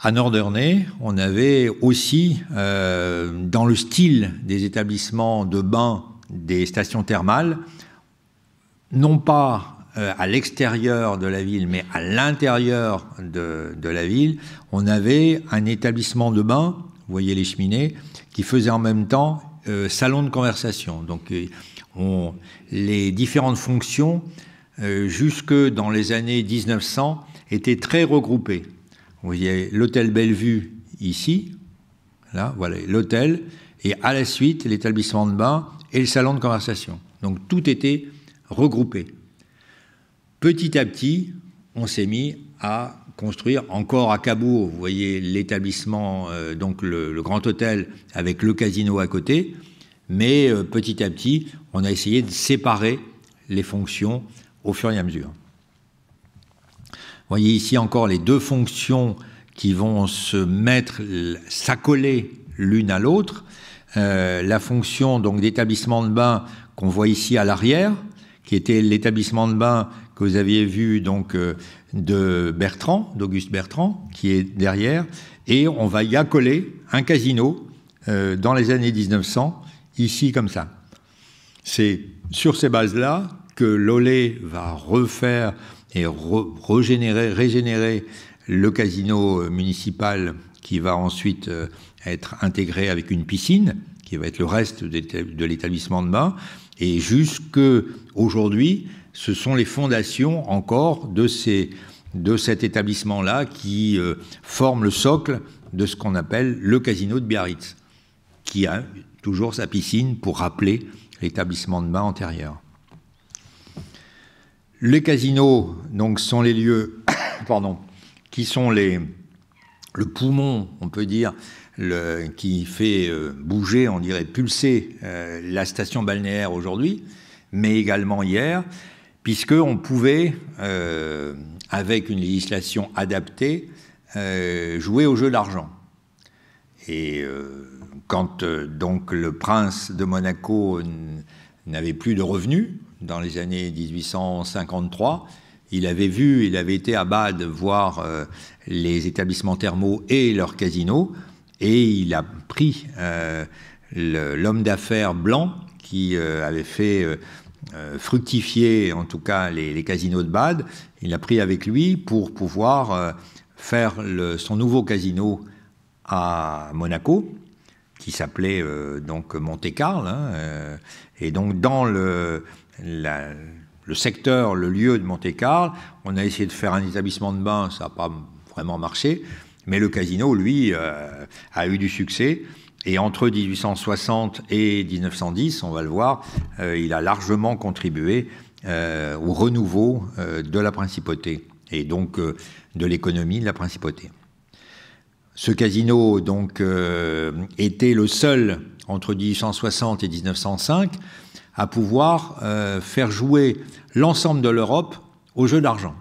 À Norderney, on avait aussi, euh, dans le style des établissements de bains des stations thermales, non pas euh, à l'extérieur de la ville, mais à l'intérieur de, de, la ville, on avait un établissement de bains, vous voyez les cheminées, qui faisait en même temps euh, salon de conversation. Donc euh, les différentes fonctions, euh, jusque dans les années 1900, étaient très regroupées. Vous voyez l'hôtel Bellevue ici, là, voilà, l'hôtel, et à la suite l'établissement de bain et le salon de conversation. Donc tout était regroupé. Petit à petit, on s'est mis à construire encore à Cabourg, vous voyez l'établissement, euh, donc le, grand hôtel avec le casino à côté, mais euh, petit à petit, on a essayé de séparer les fonctions au fur et à mesure. Vous voyez ici encore les deux fonctions qui vont se mettre, s'accoler l'une à l'autre. Euh, la fonction donc d'établissement de bain qu'on voit ici à l'arrière, qui était l'établissement de bain que vous aviez vu donc de Bertrand, d'Auguste Bertrand, qui est derrière, et on va y accoler un casino euh, dans les années 1900, ici comme ça. C'est sur ces bases-là que l'Olé va refaire et régénérer, le casino euh, municipal qui va ensuite euh, être intégré avec une piscine, qui va être le reste de l'établissement de bain, et jusque aujourd'hui, ce sont les fondations encore de, cet établissement-là qui euh, forment le socle de ce qu'on appelle le casino de Biarritz, qui a toujours sa piscine pour rappeler l'établissement de bain antérieur. Les casinos donc, sont les lieux pardon, qui sont les, le poumon, on peut dire, qui fait euh, bouger, on dirait pulser euh, la station balnéaire aujourd'hui, mais également hier puisqu'on pouvait, euh, avec une législation adaptée, euh, jouer au jeu d'argent. Et euh, quand donc le prince de Monaco n'avait plus de revenus dans les années 1853, il avait vu, il avait été à Bade voir les établissements thermaux et leurs casinos, et il a pris l'homme d'affaires blanc qui avait fait euh, fructifier en tout cas les, casinos de Bade. Il a pris avec lui pour pouvoir euh, faire son nouveau casino à Monaco, qui s'appelait euh, donc Monte Carlo. Hein, et donc dans le, secteur, le lieu de Monte Carlo, on a essayé de faire un établissement de bain, ça n'a pas vraiment marché. Mais le casino, lui, a eu du succès. Et entre 1860 et 1910, on va le voir, euh, il a largement contribué euh, au renouveau euh, de la principauté et donc de l'économie de la principauté. Ce casino donc était le seul entre 1860 et 1905 à pouvoir faire jouer l'ensemble de l'Europe au jeu d'argent.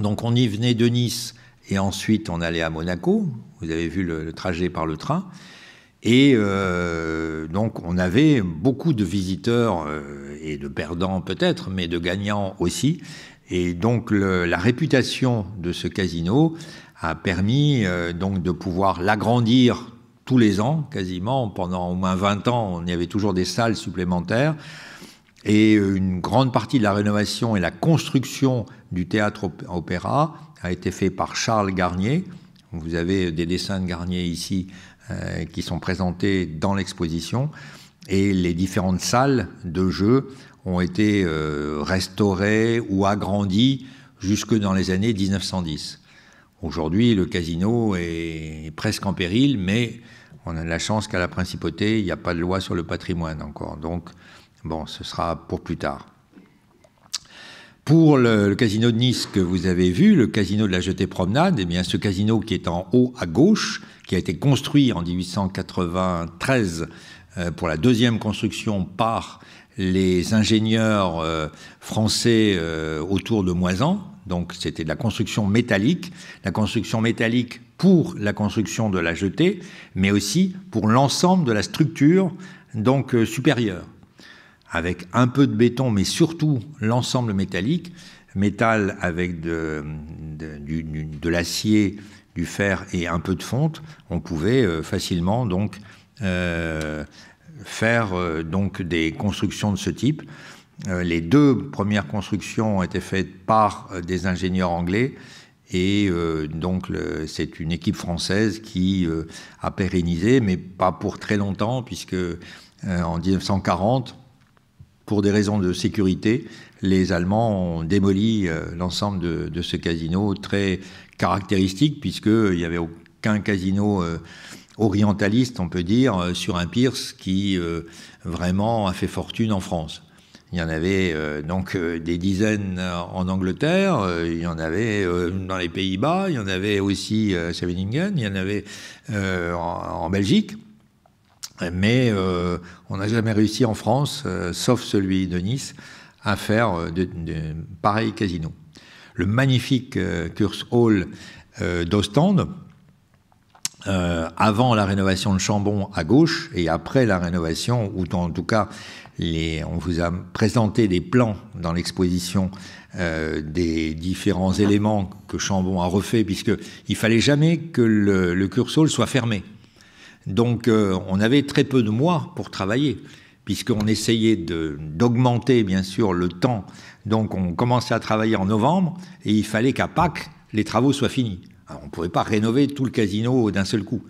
Donc on y venait de Nice et ensuite on allait à Monaco, vous avez vu le, trajet par le train. Et euh, donc on avait beaucoup de visiteurs euh, et de perdants peut-être, mais de gagnants aussi. Et donc la réputation de ce casino a permis euh, donc de pouvoir l'agrandir tous les ans quasiment. Pendant au moins 20 ans, on y avait toujours des salles supplémentaires. Et une grande partie de la rénovation et la construction du théâtre opéra a été fait par Charles Garnier, vous avez des dessins de Garnier ici euh, qui sont présentés dans l'exposition et les différentes salles de jeu ont été euh, restaurées ou agrandies jusque dans les années 1910. Aujourd'hui, le casino est presque en péril, mais on a la chance qu'à la principauté, il n'y a pas de loi sur le patrimoine encore. Donc, bon, ce sera pour plus tard. Pour le, casino de Nice que vous avez vu, le casino de la Jetée Promenade, eh bien, ce casino qui est en haut à gauche, qui a été construit en 1893 euh, pour la deuxième construction par les ingénieurs euh, français euh, autour de Moisan. Donc c'était de la construction métallique, la construction métallique pour la construction de la jetée, mais aussi pour l'ensemble de la structure donc supérieure avec un peu de béton, mais surtout l'ensemble métallique, métal avec de, l'acier, du fer et un peu de fonte, on pouvait euh, facilement donc euh, faire euh, donc des constructions de ce type. les deux premières constructions ont été faites par des ingénieurs anglais et donc c'est une équipe française qui a pérennisé, mais pas pour très longtemps puisque en 1940 pour des raisons de sécurité, les Allemands ont démoli euh, l'ensemble de, ce casino très caractéristique, puisqu'il n'y avait aucun casino euh, orientaliste, on peut dire, euh, sur un Pierce qui vraiment a fait fortune en France. Il y en avait donc des dizaines en Angleterre, il y en avait dans les Pays-Bas, il y en avait aussi à Scheveningen, il y en avait en Belgique. Mais euh, on n'a jamais réussi en France, euh, sauf celui de Nice, à faire euh, de, pareils pareil casino. Le magnifique Curse Hall d'Ostende, avant la rénovation de Chambon à gauche et après la rénovation, ou en tout cas, les, on vous a présenté des plans dans l'exposition des différents éléments que Chambon a refait, puisqu'il fallait jamais que le, le Hall soit fermé. Donc euh, on avait très peu de mois pour travailler, puisqu'on essayait d'augmenter bien sûr le temps. Donc on commençait à travailler en novembre et il fallait qu'à Pâques, les travaux soient finis. on ne pouvait pas rénover tout le casino d'un seul coup.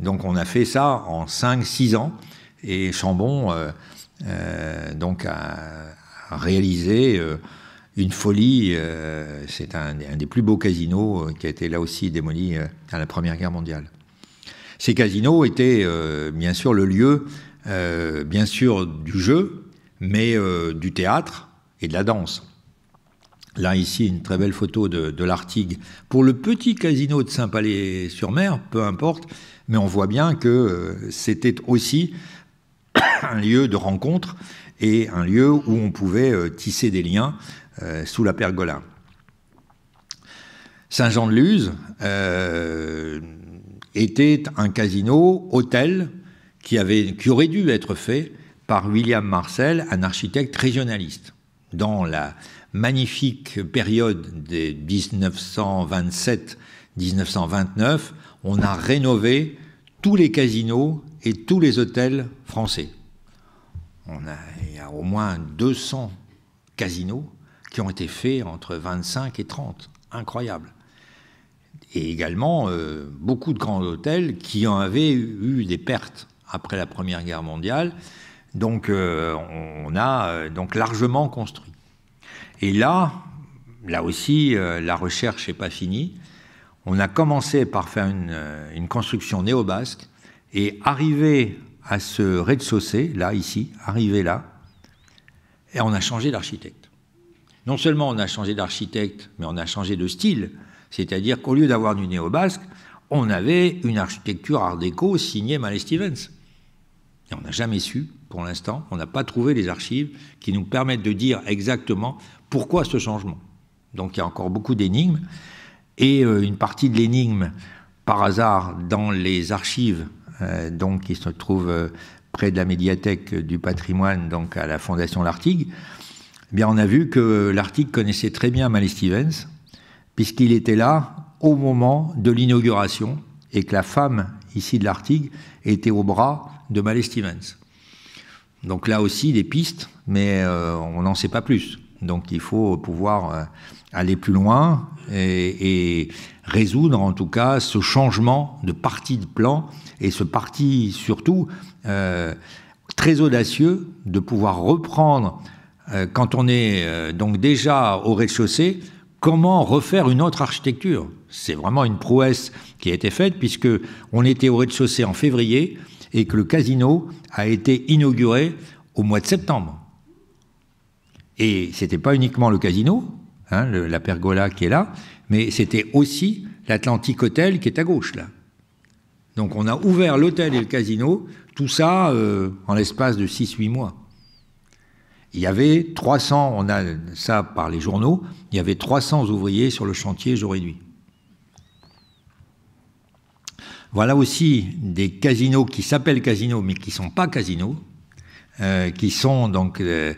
Donc on a fait ça en 5-6 ans et Chambon euh, euh, donc a, réalisé une folie. c'est un, un, des plus beaux casinos qui a été là aussi démoli à la Première Guerre mondiale. Ces casinos étaient euh, bien sûr le lieu, euh, bien sûr du jeu, mais euh, du théâtre et de la danse. Là, ici, une très belle photo de, de l'Artigue. Pour le petit casino de Saint-Palais-sur-Mer, peu importe, mais on voit bien que c'était aussi un lieu de rencontre et un lieu où on pouvait tisser des liens sous la pergola. Saint-Jean-de-Luz, euh, était un casino hôtel qui, aurait dû être fait par William Marcel, un architecte régionaliste. Dans la magnifique période des 1927-1929, on a rénové tous les casinos et tous les hôtels français. il y a au moins 200 casinos qui ont été faits entre 25 et 30. Incroyable et également euh, beaucoup de grands hôtels qui en avaient eu des pertes après la Première Guerre mondiale. Donc euh, on a euh, donc largement construit. Et là, là aussi, la recherche n'est pas finie. On a commencé par faire une, une construction néo-basque et arrivé à ce rez-de-chaussée, là, ici, arrivé là, et on a changé d'architecte. Non seulement on a changé d'architecte, mais on a changé de style c'est-à-dire qu'au lieu d'avoir du néo-basque, on avait une architecture art déco signée Mallet Stevens. Et on n'a jamais su, pour l'instant, on n'a pas trouvé les archives qui nous permettent de dire exactement pourquoi ce changement. Donc il y a encore beaucoup d'énigmes. Et euh, une partie de l'énigme, par hasard, dans les archives euh, donc, qui se trouvent euh, près de la médiathèque du patrimoine, donc à la Fondation L'Artigue, eh bien, on a vu que l'Artigue connaissait très bien Mallet Stevens, puisqu'il était là au moment de l'inauguration et que la femme ici de l'Artigue était au bras de Mallet Stevens. Donc là aussi des pistes, mais euh, on n'en sait pas plus. Donc il faut pouvoir euh, aller plus loin et, résoudre en tout cas ce changement de parti de plan et ce parti surtout euh, très audacieux de pouvoir reprendre quand on est donc déjà au rez-de-chaussée comment refaire une autre architecture C'est vraiment une prouesse qui a été faite puisque on était au rez-de-chaussée en février et que le casino a été inauguré au mois de septembre. Et c'était pas uniquement le casino, hein, la pergola qui est là, mais c'était aussi l'Atlantique Hotel qui est à gauche là. Donc on a ouvert l'hôtel et le casino, tout ça euh, en l'espace de 6-8 mois. Il y avait 300, on a ça par les journaux, il y avait 300 ouvriers sur le chantier jour et nuit. Voilà aussi des casinos qui s'appellent casinos mais qui ne sont pas casinos, euh, qui sont donc euh,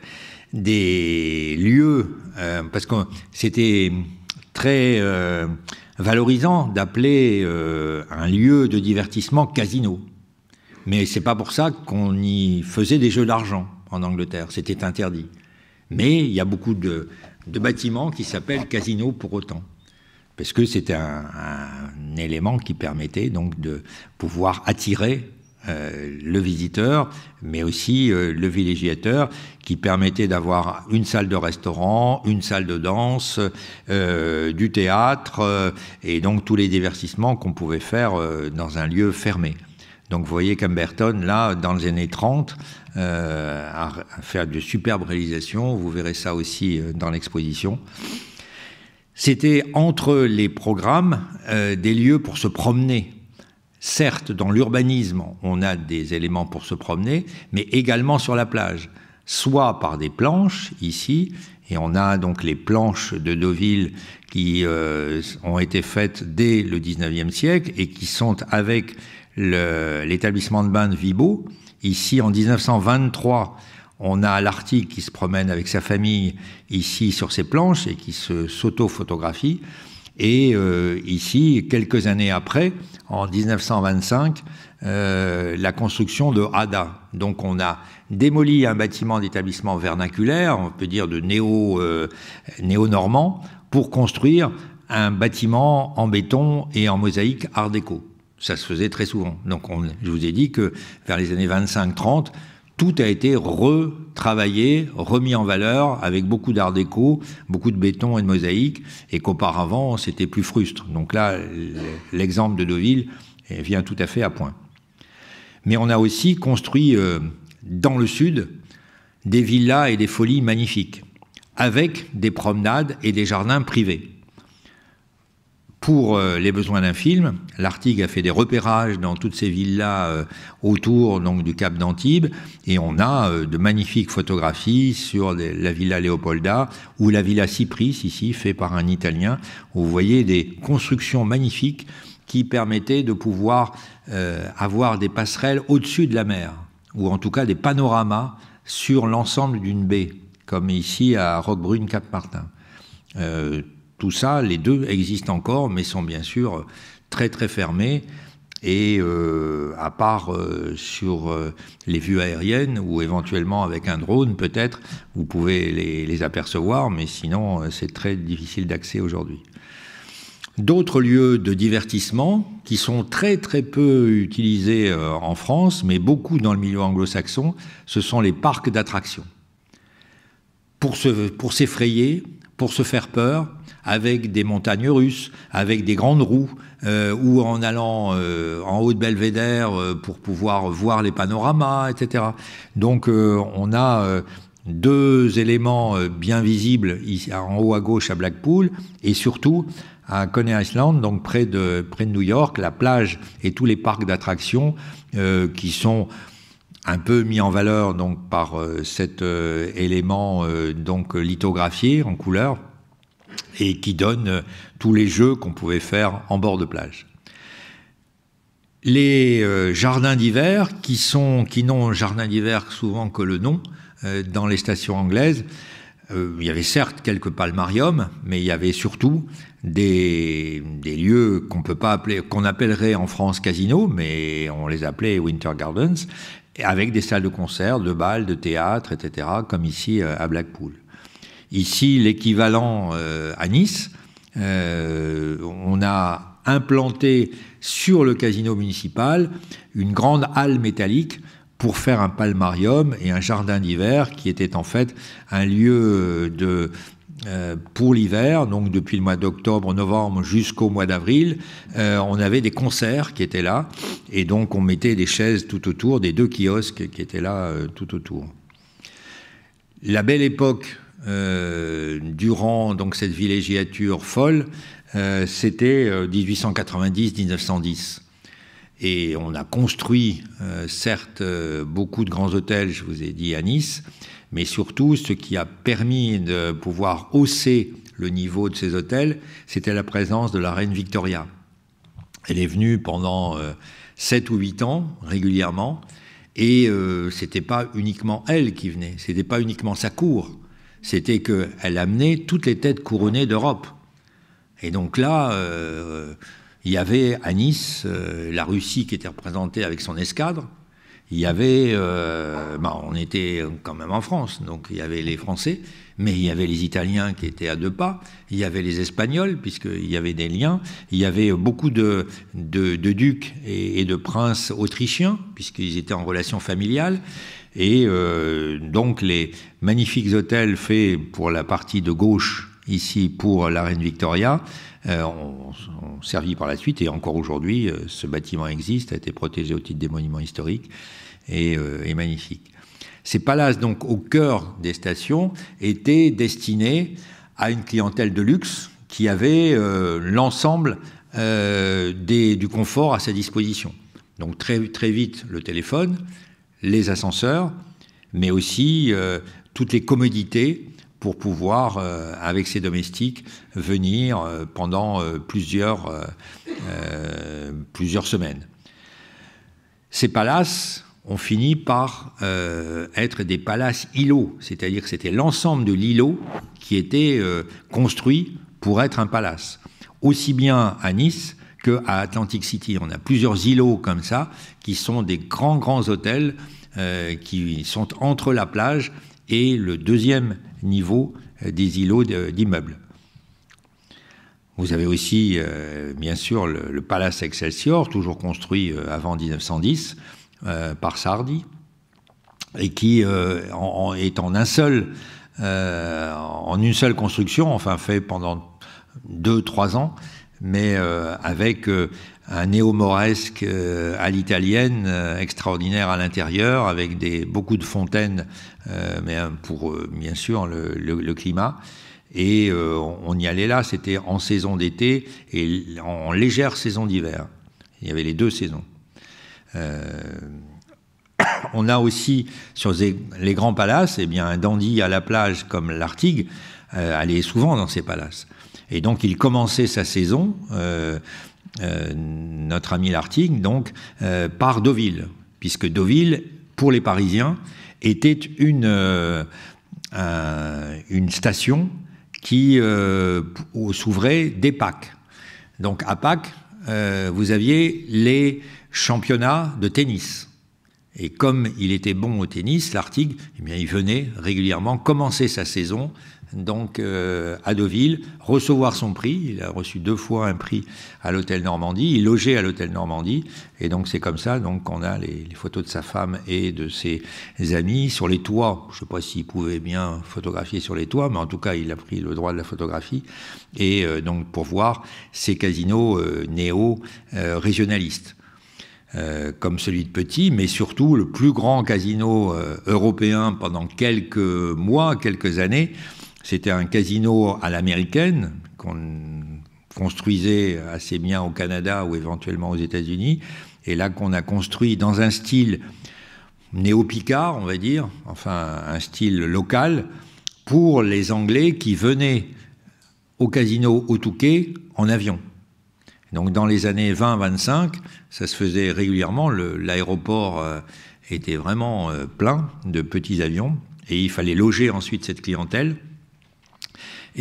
des lieux, euh, parce que c'était très valorisant d'appeler un lieu de divertissement casino. Mais c'est pas pour ça qu'on y faisait des jeux d'argent en Angleterre. C'était interdit. Mais il y a beaucoup de, bâtiments qui s'appellent casinos pour autant. Parce que c'était un, élément qui permettait donc de pouvoir attirer euh, le visiteur, mais aussi euh, le villégiateur, qui permettait d'avoir une salle de restaurant, une salle de danse, euh, du théâtre, et donc tous les divertissements qu'on pouvait faire dans un lieu fermé. Donc vous voyez qu'Amberton, là, dans les années 30, euh, a fait de superbes réalisations. Vous verrez ça aussi euh, dans l'exposition. C'était entre les programmes euh, des lieux pour se promener. Certes, dans l'urbanisme, on a des éléments pour se promener, mais également sur la plage. Soit par des planches, ici, et on a donc les planches de Deauville qui euh, ont été faites dès le 19e siècle et qui sont avec l'établissement de bain de Vibo. Ici, en 1923, on a l'article qui se promène avec sa famille ici sur ses planches et qui se s'auto-photographie. Et euh, ici, quelques années après, en 1925, euh, la construction de Hada. Donc on a démoli un bâtiment d'établissement vernaculaire, on peut dire de euh, néo-normand, pour construire un bâtiment en béton et en mosaïque art déco ça se faisait très souvent. Donc je vous ai dit que vers les années 25-30, tout a été retravaillé, remis en valeur avec beaucoup d'art déco, beaucoup de béton et de mosaïque, et qu'auparavant c'était plus frustre. Donc là, l'exemple de Deauville eh, vient tout à fait à point. Mais on a aussi construit euh, dans le sud des villas et des folies magnifiques, avec des promenades et des jardins privés pour euh, les besoins d'un film. L'Artigue a fait des repérages dans toutes ces villas là euh, autour donc du Cap d'Antibes et on a euh, de magnifiques photographies sur la villa Leopolda ou la villa Cypris ici fait par un Italien. Où vous voyez des constructions magnifiques qui permettaient de pouvoir avoir des passerelles au-dessus de la mer ou en tout cas des panoramas sur l'ensemble d'une baie comme ici à Roquebrune Cap Martin tout ça, les deux existent encore, mais sont bien sûr euh, très très fermés. Et euh, à part euh, sur les vues aériennes ou éventuellement avec un drone, peut-être, vous pouvez les, apercevoir, mais sinon c'est très difficile d'accès aujourd'hui. D'autres lieux de divertissement qui sont très très peu utilisés en France, mais beaucoup dans le milieu anglo-saxon, ce sont les parcs d'attractions. Pour s'effrayer, pour se faire peur, avec des montagnes russes, avec des grandes roues, euh, ou en allant euh, en haut de Belvédère euh, pour pouvoir voir les panoramas, etc. Donc on a deux éléments bien visibles ici, en haut à gauche à Blackpool, et surtout à Coney Island, donc près de, près de New York, la plage et tous les parcs d'attractions qui sont un peu mis en valeur donc par cet élément donc lithographié en couleur et qui donne euh, tous les jeux qu'on pouvait faire en bord de plage. Les euh, jardins d'hiver, qui, qui n'ont jardin d'hiver souvent que le nom euh, dans les stations anglaises, il y avait certes quelques palmariums, mais il y avait surtout des, lieux qu'on peut qu'on appellerait en France casino mais on les appelait Winter Gardens, avec des salles de concert, de balles, de théâtre, etc., comme ici à Blackpool. Ici, l'équivalent euh, à Nice, euh, on a implanté sur le casino municipal une grande halle métallique pour faire un palmarium et un jardin d'hiver qui était en fait un lieu de, euh, pour l'hiver, donc depuis le mois d'octobre, novembre jusqu'au mois d'avril, on avait des concerts qui étaient là, et donc on mettait des chaises tout autour, des deux kiosques qui étaient là tout autour. La belle époque euh, durant donc cette villégiature folle, euh, c'était 1890-1910. Euh, et on a construit, certes, beaucoup de grands hôtels, je vous ai dit, à Nice, mais surtout, ce qui a permis de pouvoir hausser le niveau de ces hôtels, c'était la présence de la reine Victoria. Elle est venue pendant 7 ou 8 ans, régulièrement, et c'était pas uniquement elle qui venait, c'était pas uniquement sa cour, c'était qu'elle amenait toutes les têtes couronnées d'Europe. Et donc là, euh, il y avait à Nice euh, la Russie qui était représentée avec son escadre. Il y avait, euh, bah, on était quand même en France, donc il y avait les Français, mais il y avait les Italiens qui étaient à deux pas, il y avait les Espagnols, puisqu'il y avait des liens, il y avait beaucoup de, ducs et, et, de princes autrichiens, puisqu'ils étaient en relation familiale, et euh, donc les magnifiques hôtels faits pour la partie de gauche ici pour la Reine Victoria euh, ont, servi par la suite et encore aujourd'hui euh, ce bâtiment existe, a été protégé au titre des monuments historiques et est magnifique. Ces palaces donc au cœur des stations étaient destinés à une clientèle de luxe qui avait l'ensemble du confort à sa disposition. Donc très, très vite le téléphone, les ascenseurs, mais aussi euh, toutes les commodités pour pouvoir, euh, avec ses domestiques, venir euh, pendant plusieurs, plusieurs semaines. Ces palaces ont fini par être des palaces îlots, c'est-à-dire que c'était l'ensemble de l'îlot qui était construit pour être un palace, aussi bien à Nice qu'à Atlantic City. On a plusieurs îlots comme ça qui sont des grands, grands hôtels euh, qui sont entre la plage et le deuxième niveau euh, des îlots d'immeubles. Vous avez aussi, euh, bien sûr, le, Palace Excelsior, toujours construit avant 1910 par Sardi, et qui est en un seul, en une seule construction, enfin fait pendant deux, trois ans, mais euh, avec euh, un néo moresque euh, à l'italienne extraordinaire à l'intérieur, avec des, beaucoup de fontaines, mais pour bien sûr le, climat. Et on y allait là, c'était en saison d'été et en légère saison d'hiver. Il y avait les deux saisons. on a aussi sur les grands palaces, eh bien, un dandy à la plage comme l'Artigue allait souvent dans ces palaces. Et donc il commençait sa saison, euh, euh, notre ami Lartigue, donc, euh, par Deauville, puisque Deauville, pour les Parisiens, était une, une station qui s'ouvrait des Pâques. Donc à Pâques, vous aviez les championnats de tennis. Et comme il était bon au tennis, l'Artigue, eh bien, il venait régulièrement commencer sa saison donc euh, à Deauville, recevoir son prix. Il a reçu deux fois un prix à l'hôtel Normandie. Il logeait à l'hôtel Normandie, et donc c'est comme ça donc qu'on a les, photos de sa femme et de ses amis sur les toits. Je ne sais pas s'il pouvait bien photographier sur les toits, mais en tout cas il a pris le droit de la photographie et euh, donc pour voir ces casinos euh, néo-régionalistes. comme celui de Petit, mais surtout le plus grand casino européen pendant quelques mois, quelques années, c'était un casino à l'américaine qu'on construisait assez bien au Canada ou éventuellement aux États-Unis, et là qu'on a construit dans un style néo-picard, on va dire, enfin un style local, pour les Anglais qui venaient au casino au Touquet en avion. Donc dans les années 20-25, ça se faisait régulièrement, l'aéroport euh, était vraiment euh, plein de petits avions, et il fallait loger ensuite cette clientèle.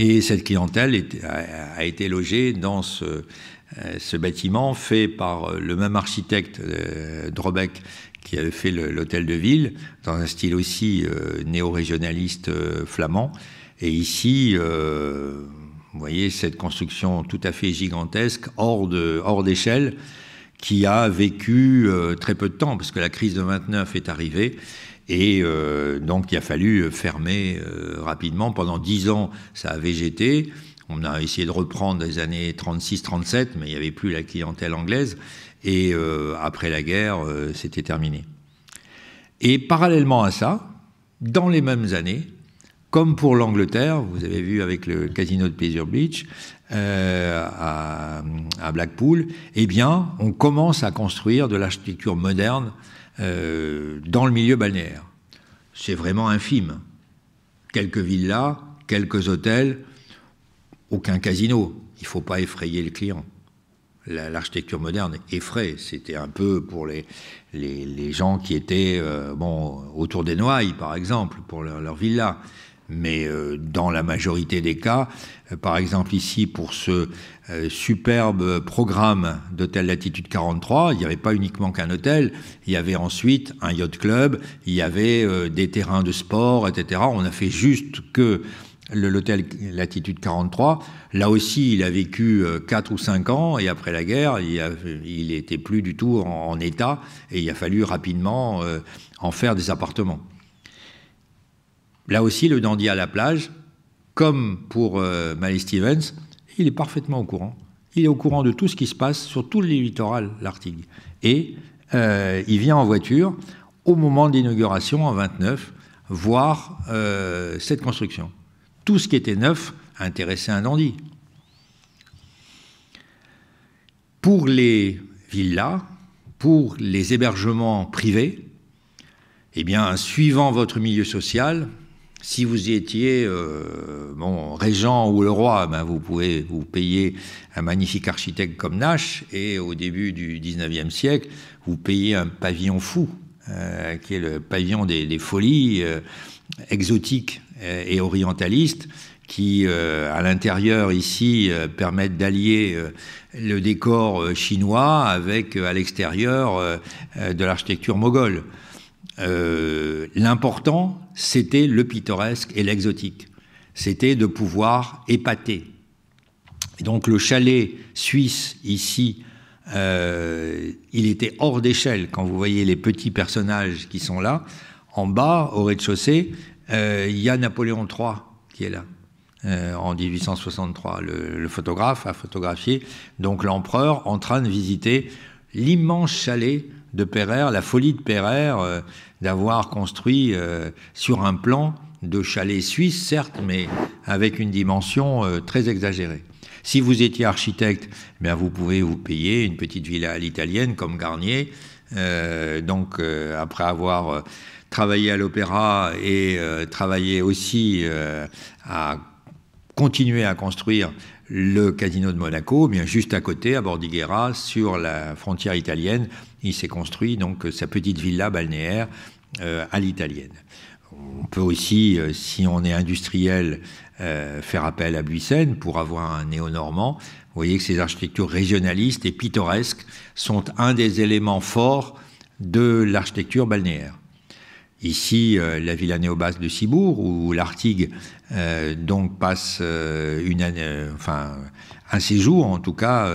Et cette clientèle a, été logée dans ce, euh, bâtiment fait par euh, le même architecte euh, Drobec qui avait fait l'hôtel de ville, dans un style aussi néo-régionaliste flamand. Et ici, vous voyez cette construction tout à fait gigantesque, hors d'échelle, qui a vécu très peu de temps, parce que la crise de 29 est arrivée, et euh, donc, il a fallu euh, fermer euh, rapidement. Pendant dix ans, ça a végété. On a essayé de reprendre les années 36-37, mais il n'y avait plus la clientèle anglaise. Et après la guerre, c'était terminé. Et parallèlement à ça, dans les mêmes années, comme pour l'Angleterre, vous avez vu avec le casino de Pleasure Beach à, à, Blackpool, eh bien, on commence à construire de l'architecture moderne euh, dans le milieu balnéaire. C'est vraiment infime. Quelques villas, quelques hôtels, aucun casino. Il ne faut pas effrayer le client. L'architecture moderne effraie. C'était un peu pour les, gens qui étaient euh, bon, autour des Noailles, par exemple, pour leur villa mais euh, dans la majorité des cas, euh, par exemple ici pour ce euh, superbe programme d'hôtel Latitude 43, il n'y avait pas uniquement qu'un hôtel, il y avait ensuite un yacht club, il y avait des terrains de sport, etc. On a fait juste que l'hôtel Latitude 43. Là aussi, il a vécu 4 ou 5 ans et après la guerre, il n'était plus du tout en, en, état et il a fallu rapidement en faire des appartements. Là aussi, le dandy à la plage, comme pour euh, Stevens, il est parfaitement au courant. Il est au courant de tout ce qui se passe sur tout le littoral, l'Artigue. Et euh, il vient en voiture au moment de l'inauguration, en 29, voir euh, cette construction. Tout ce qui était neuf intéressait un dandy. Pour les villas, pour les hébergements privés, eh bien, suivant votre milieu social, si vous étiez, euh, régent ou le roi, ben, vous pouvez vous payer un magnifique architecte comme Nash, et au début du XIXe siècle, vous payez un pavillon fou, euh, qui est le pavillon des, folies euh, exotiques et orientalistes, qui, à l'intérieur ici, permettent d'allier le décor chinois avec, à l'extérieur, de l'architecture moghole. Euh, l'important, c'était le pittoresque et l'exotique. C'était de pouvoir épater. donc le chalet suisse ici, euh, il était hors d'échelle quand vous voyez les petits personnages qui sont là. En bas, au rez-de-chaussée, euh, il y a Napoléon III qui est là. en 1863, le, photographe a photographié donc l'empereur en train de visiter l'immense chalet de Pereire, la folie de Pereire d'avoir construit euh, sur un plan de chalet suisse, certes, mais avec une dimension euh, très exagérée. Si vous étiez architecte, ben, vous pouvez vous payer une petite villa à l'italienne comme Garnier. Euh, donc, après avoir travaillé à l'opéra et travaillé aussi à continuer à construire le casino de Monaco, bien juste à côté, à Bordighera, sur la frontière italienne, il s'est construit donc euh, sa petite villa balnéaire euh, à l'italienne. On peut aussi, euh, si on est industriel, faire appel à Buissène pour avoir un néo-normand. Vous voyez que ces architectures régionalistes et pittoresques sont un des éléments forts de l'architecture balnéaire. Ici, la villa néo de Cibourg, où l'Artigue donc passe un séjour en tout cas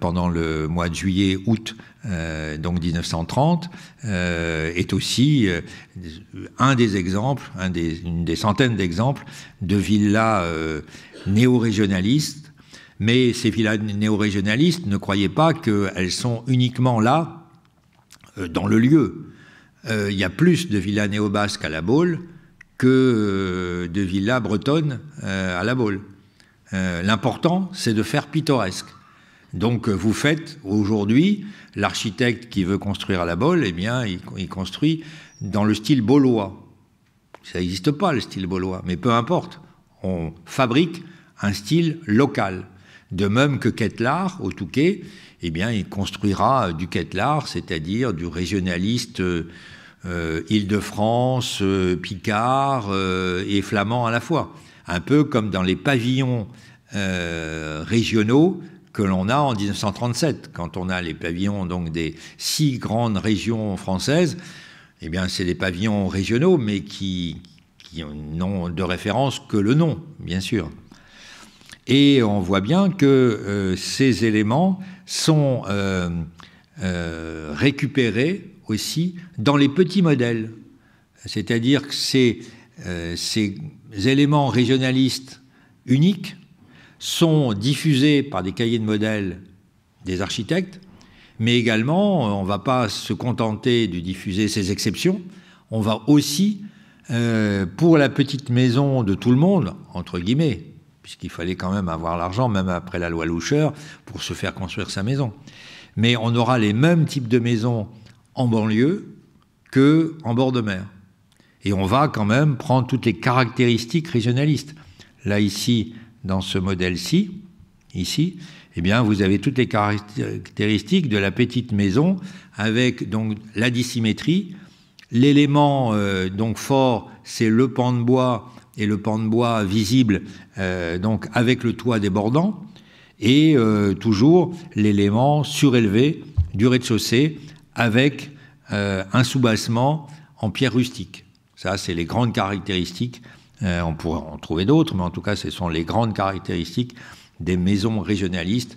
pendant le mois de juillet, août euh, donc 1930, euh, est aussi euh, un des exemples, des, une des centaines d'exemples de villas néo-régionalistes. Mais ces villas néo-régionalistes, ne croyez pas qu'elles sont uniquement là, dans le lieu. Il y a plus de villas néo-basques à la Baule que de villas bretonnes à la Baule. L'important, c'est de faire pittoresque. Donc euh, vous faites aujourd'hui, l'architecte qui veut construire à la bolle, eh bien, il, construit dans le style baulois. Ça n'existe pas le style baulois, mais peu importe. On fabrique un style local. De même que Ketlar, au Touquet, eh bien, il construira euh, du Ketlar, c'est-à-dire du régionaliste euh, Île-de-France, Picard et Flamand à la fois. Un peu comme dans les pavillons régionaux que l'on a en 1937, quand on a les pavillons donc des six grandes régions françaises. Eh bien, c'est les pavillons régionaux, mais qui, n'ont de référence que le nom, bien sûr. Et on voit bien que euh, ces éléments sont euh, euh, récupérés aussi dans les petits modèles. C'est-à-dire que ces éléments régionalistes uniques sont diffusés par des cahiers de modèles des architectes, mais également, on ne va pas se contenter de diffuser ces exceptions, on va aussi, euh, pour la petite maison de tout le monde, entre guillemets, puisqu'il fallait quand même avoir l'argent, même après la loi Loucheur, pour se faire construire sa maison. Mais on aura les mêmes types de maisons en banlieue que en bord de mer. Et on va quand même prendre toutes les caractéristiques régionalistes. Là, ici, dans ce modèle-ci, ici, eh bien, vous avez toutes les caractéristiques de la petite maison avec donc la dissymétrie. L'élément euh, donc fort, c'est le pan de bois et le pan de bois visible euh, donc avec le toit débordant et euh, toujours l'élément surélevé du rez-de-chaussée avec un soubassement en pierre rustique. Ça, c'est les grandes caractéristiques euh, on pourrait en trouver d'autres, mais en tout cas, ce sont les grandes caractéristiques des maisons régionalistes,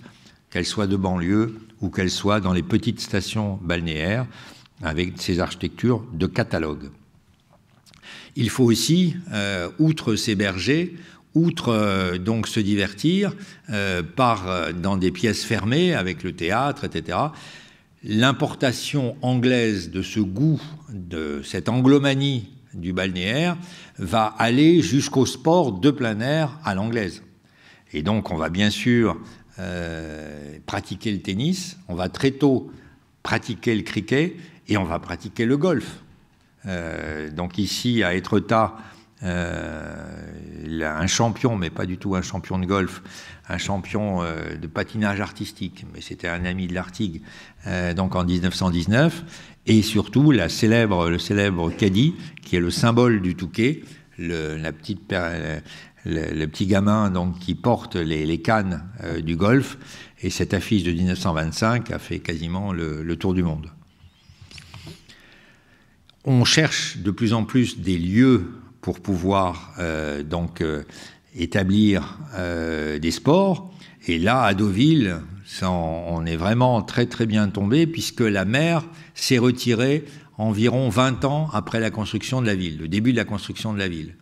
qu'elles soient de banlieue ou qu'elles soient dans les petites stations balnéaires, avec ces architectures de catalogue. Il faut aussi, euh, outre s'héberger, outre euh, donc se divertir par, dans des pièces fermées avec le théâtre, etc., l'importation anglaise de ce goût, de cette anglomanie du balnéaire va aller jusqu'au sport de plein air à l'anglaise. Et donc on va bien sûr euh, pratiquer le tennis, on va très tôt pratiquer le cricket et on va pratiquer le golf. Euh, donc ici à Étretat, euh, un champion, mais pas du tout un champion de golf, un champion de patinage artistique, mais c'était un ami de l'Artigue, donc en 1919, et surtout la célèbre, le célèbre caddie, qui est le symbole du Touquet, le, petit gamin donc, qui porte les, cannes euh, du golf, et cette affiche de 1925 a fait quasiment le, tour du monde. On cherche de plus en plus des lieux pour pouvoir euh, donc euh, établir des sports. Et là, à Deauville, on est vraiment très très bien tombé puisque la mer s'est retirée environ 20 ans après la construction de la ville, le début de la construction de la ville.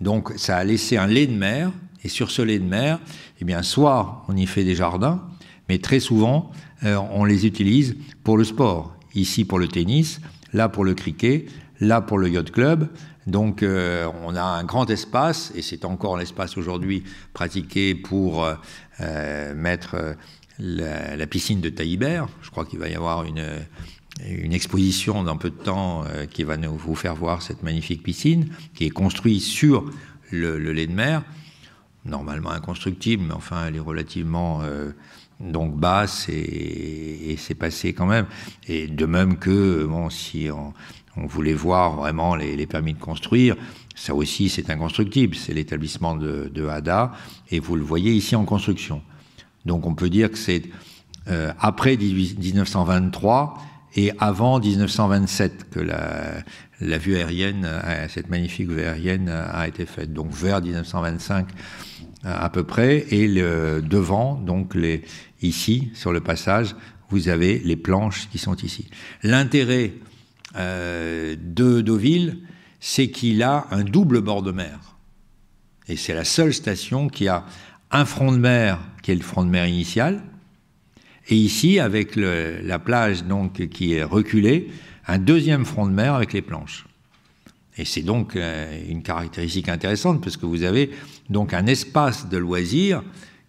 Donc ça a laissé un lait de mer et sur ce lait de mer, eh bien soit on y fait des jardins, mais très souvent euh, on les utilise pour le sport. Ici pour le tennis, là pour le cricket, là pour le yacht club. Donc euh, on a un grand espace, et c'est encore l'espace aujourd'hui pratiqué pour euh, mettre la, piscine de Taïber, Je crois qu'il va y avoir une, exposition dans peu de temps euh, qui va nous, vous faire voir cette magnifique piscine, qui est construite sur le, lait de mer, normalement inconstructible, mais enfin elle est relativement euh, donc basse et, c'est passé quand même. Et de même que, bon, si on, voulait voir vraiment les, permis de construire, ça aussi c'est inconstructible, c'est l'établissement de, de HADA, et vous le voyez ici en construction. Donc on peut dire que c'est euh, après 1923 et avant 1927 que la, vue aérienne, euh, cette magnifique vue aérienne euh, a été faite. Donc vers 1925 à peu près, et devant, donc ici, sur le passage, vous avez les planches qui sont ici. L'intérêt de Deauville, c'est qu'il a un double bord de mer. Et c'est la seule station qui a un front de mer qui est le front de mer initial, et ici, avec la plage donc qui est reculée, un deuxième front de mer avec les planches. Et c'est donc euh, une caractéristique intéressante parce que vous avez donc un espace de loisirs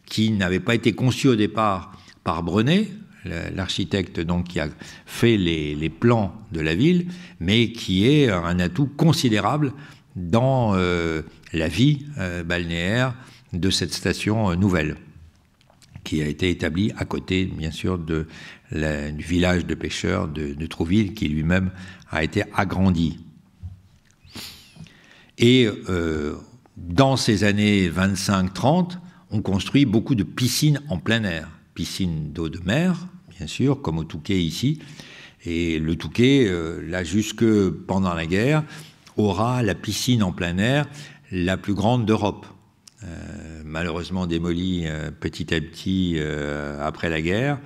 qui n'avait pas été conçu au départ par Brenet, l'architecte donc qui a fait les, plans de la ville, mais qui est un atout considérable dans euh, la vie euh, balnéaire de cette station euh, nouvelle qui a été établie à côté, bien sûr, du village de pêcheurs de, Trouville, qui lui-même a été agrandi. Et euh, dans ces années 25-30, on construit beaucoup de piscines en plein air, piscines d'eau de mer, bien sûr, comme au Touquet ici. Et le Touquet, euh, là jusque pendant la guerre, aura la piscine en plein air la plus grande d'Europe euh, malheureusement démolie euh, petit à petit euh, après la guerre.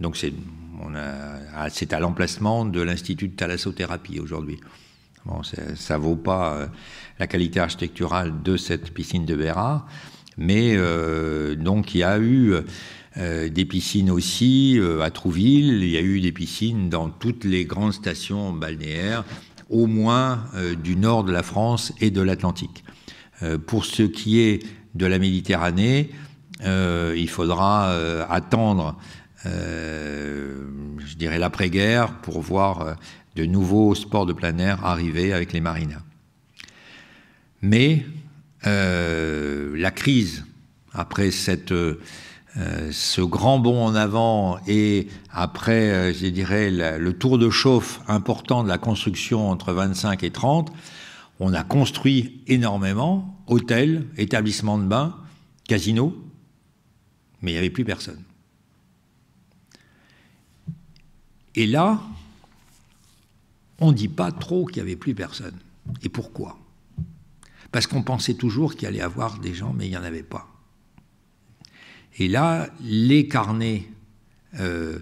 Donc ah, c'est à l'emplacement de l'Institut de thalassothérapie aujourd'hui. Bon, ça ne vaut pas la qualité architecturale de cette piscine de Béra, mais donc il y a eu des piscines aussi à Trouville, il y a eu des piscines dans toutes les grandes stations balnéaires, au moins du nord de la France et de l'Atlantique. pour ce qui est de la Méditerranée, euh, il faudra euh, attendre, euh, je dirais, l'après-guerre pour voir de nouveaux sports de plein air arriver avec les marinas. Mais la crise, après cette, ce grand bond en avant et après, je dirais, le tour de chauffe important de la construction entre 25 et 30, on a construit énormément, Hôtel, établissement de bains, casino, mais il n'y avait plus personne. Et là, on ne dit pas trop qu'il n'y avait plus personne. Et pourquoi Parce qu'on pensait toujours qu'il allait y avoir des gens, mais il n'y en avait pas. Et là, les carnets euh,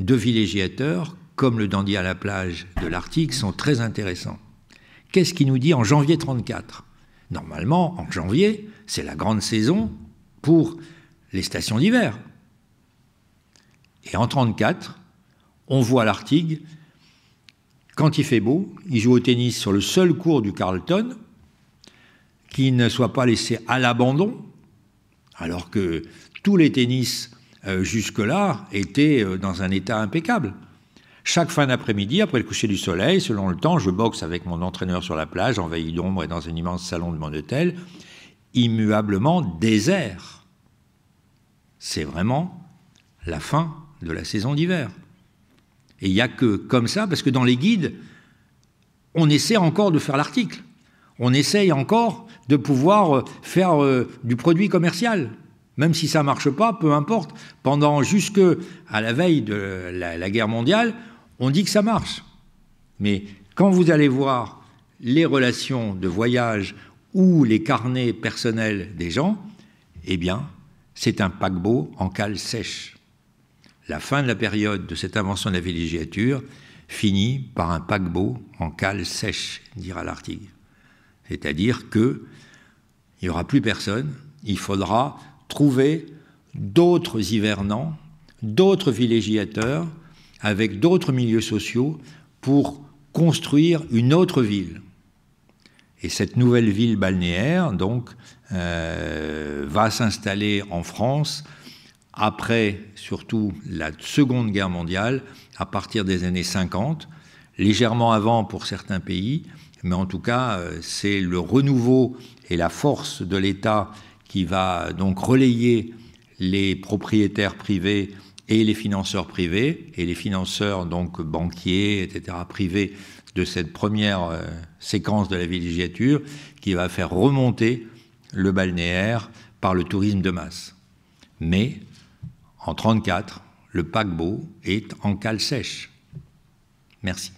de villégiateurs, comme le dandy à la plage de l'Arctique, sont très intéressants. Qu'est-ce qu'il nous dit en janvier 34 Normalement, en janvier, c'est la grande saison pour les stations d'hiver. Et en 1934, on voit l'Artigue, quand il fait beau, il joue au tennis sur le seul cours du Carlton, qui ne soit pas laissé à l'abandon, alors que tous les tennis euh, jusque-là étaient euh, dans un état impeccable. Chaque fin d'après-midi, après le coucher du soleil, selon le temps, je boxe avec mon entraîneur sur la plage, envahi d'ombre et dans un immense salon de mon hôtel, immuablement désert. C'est vraiment la fin de la saison d'hiver. Et il n'y a que comme ça, parce que dans les guides, on essaie encore de faire l'article. On essaye encore de pouvoir euh, faire euh, du produit commercial. Même si ça ne marche pas, peu importe. Pendant jusque à la veille de la guerre mondiale, on dit que ça marche. Mais quand vous allez voir les relations de voyage ou les carnets personnels des gens, eh bien, c'est un paquebot en cale sèche. La fin de la période de cette invention de la villégiature finit par un paquebot en cale sèche, dira l'article. C'est-à-dire que n'y aura plus personne, il faudra trouver d'autres hivernants, d'autres villégiateurs, avec d'autres milieux sociaux pour construire une autre ville. Et cette nouvelle ville balnéaire, donc, euh, va s'installer en France après surtout la Seconde Guerre mondiale, à partir des années 50, légèrement avant pour certains pays, mais en tout cas, euh, c'est le renouveau et la force de l'État qui va donc relayer les propriétaires privés et les financeurs privés, et les financeurs donc banquiers, etc., privés de cette première euh, séquence de la villégiature qui va faire remonter le balnéaire par le tourisme de masse. Mais en 1934, le paquebot est en cale sèche. Merci.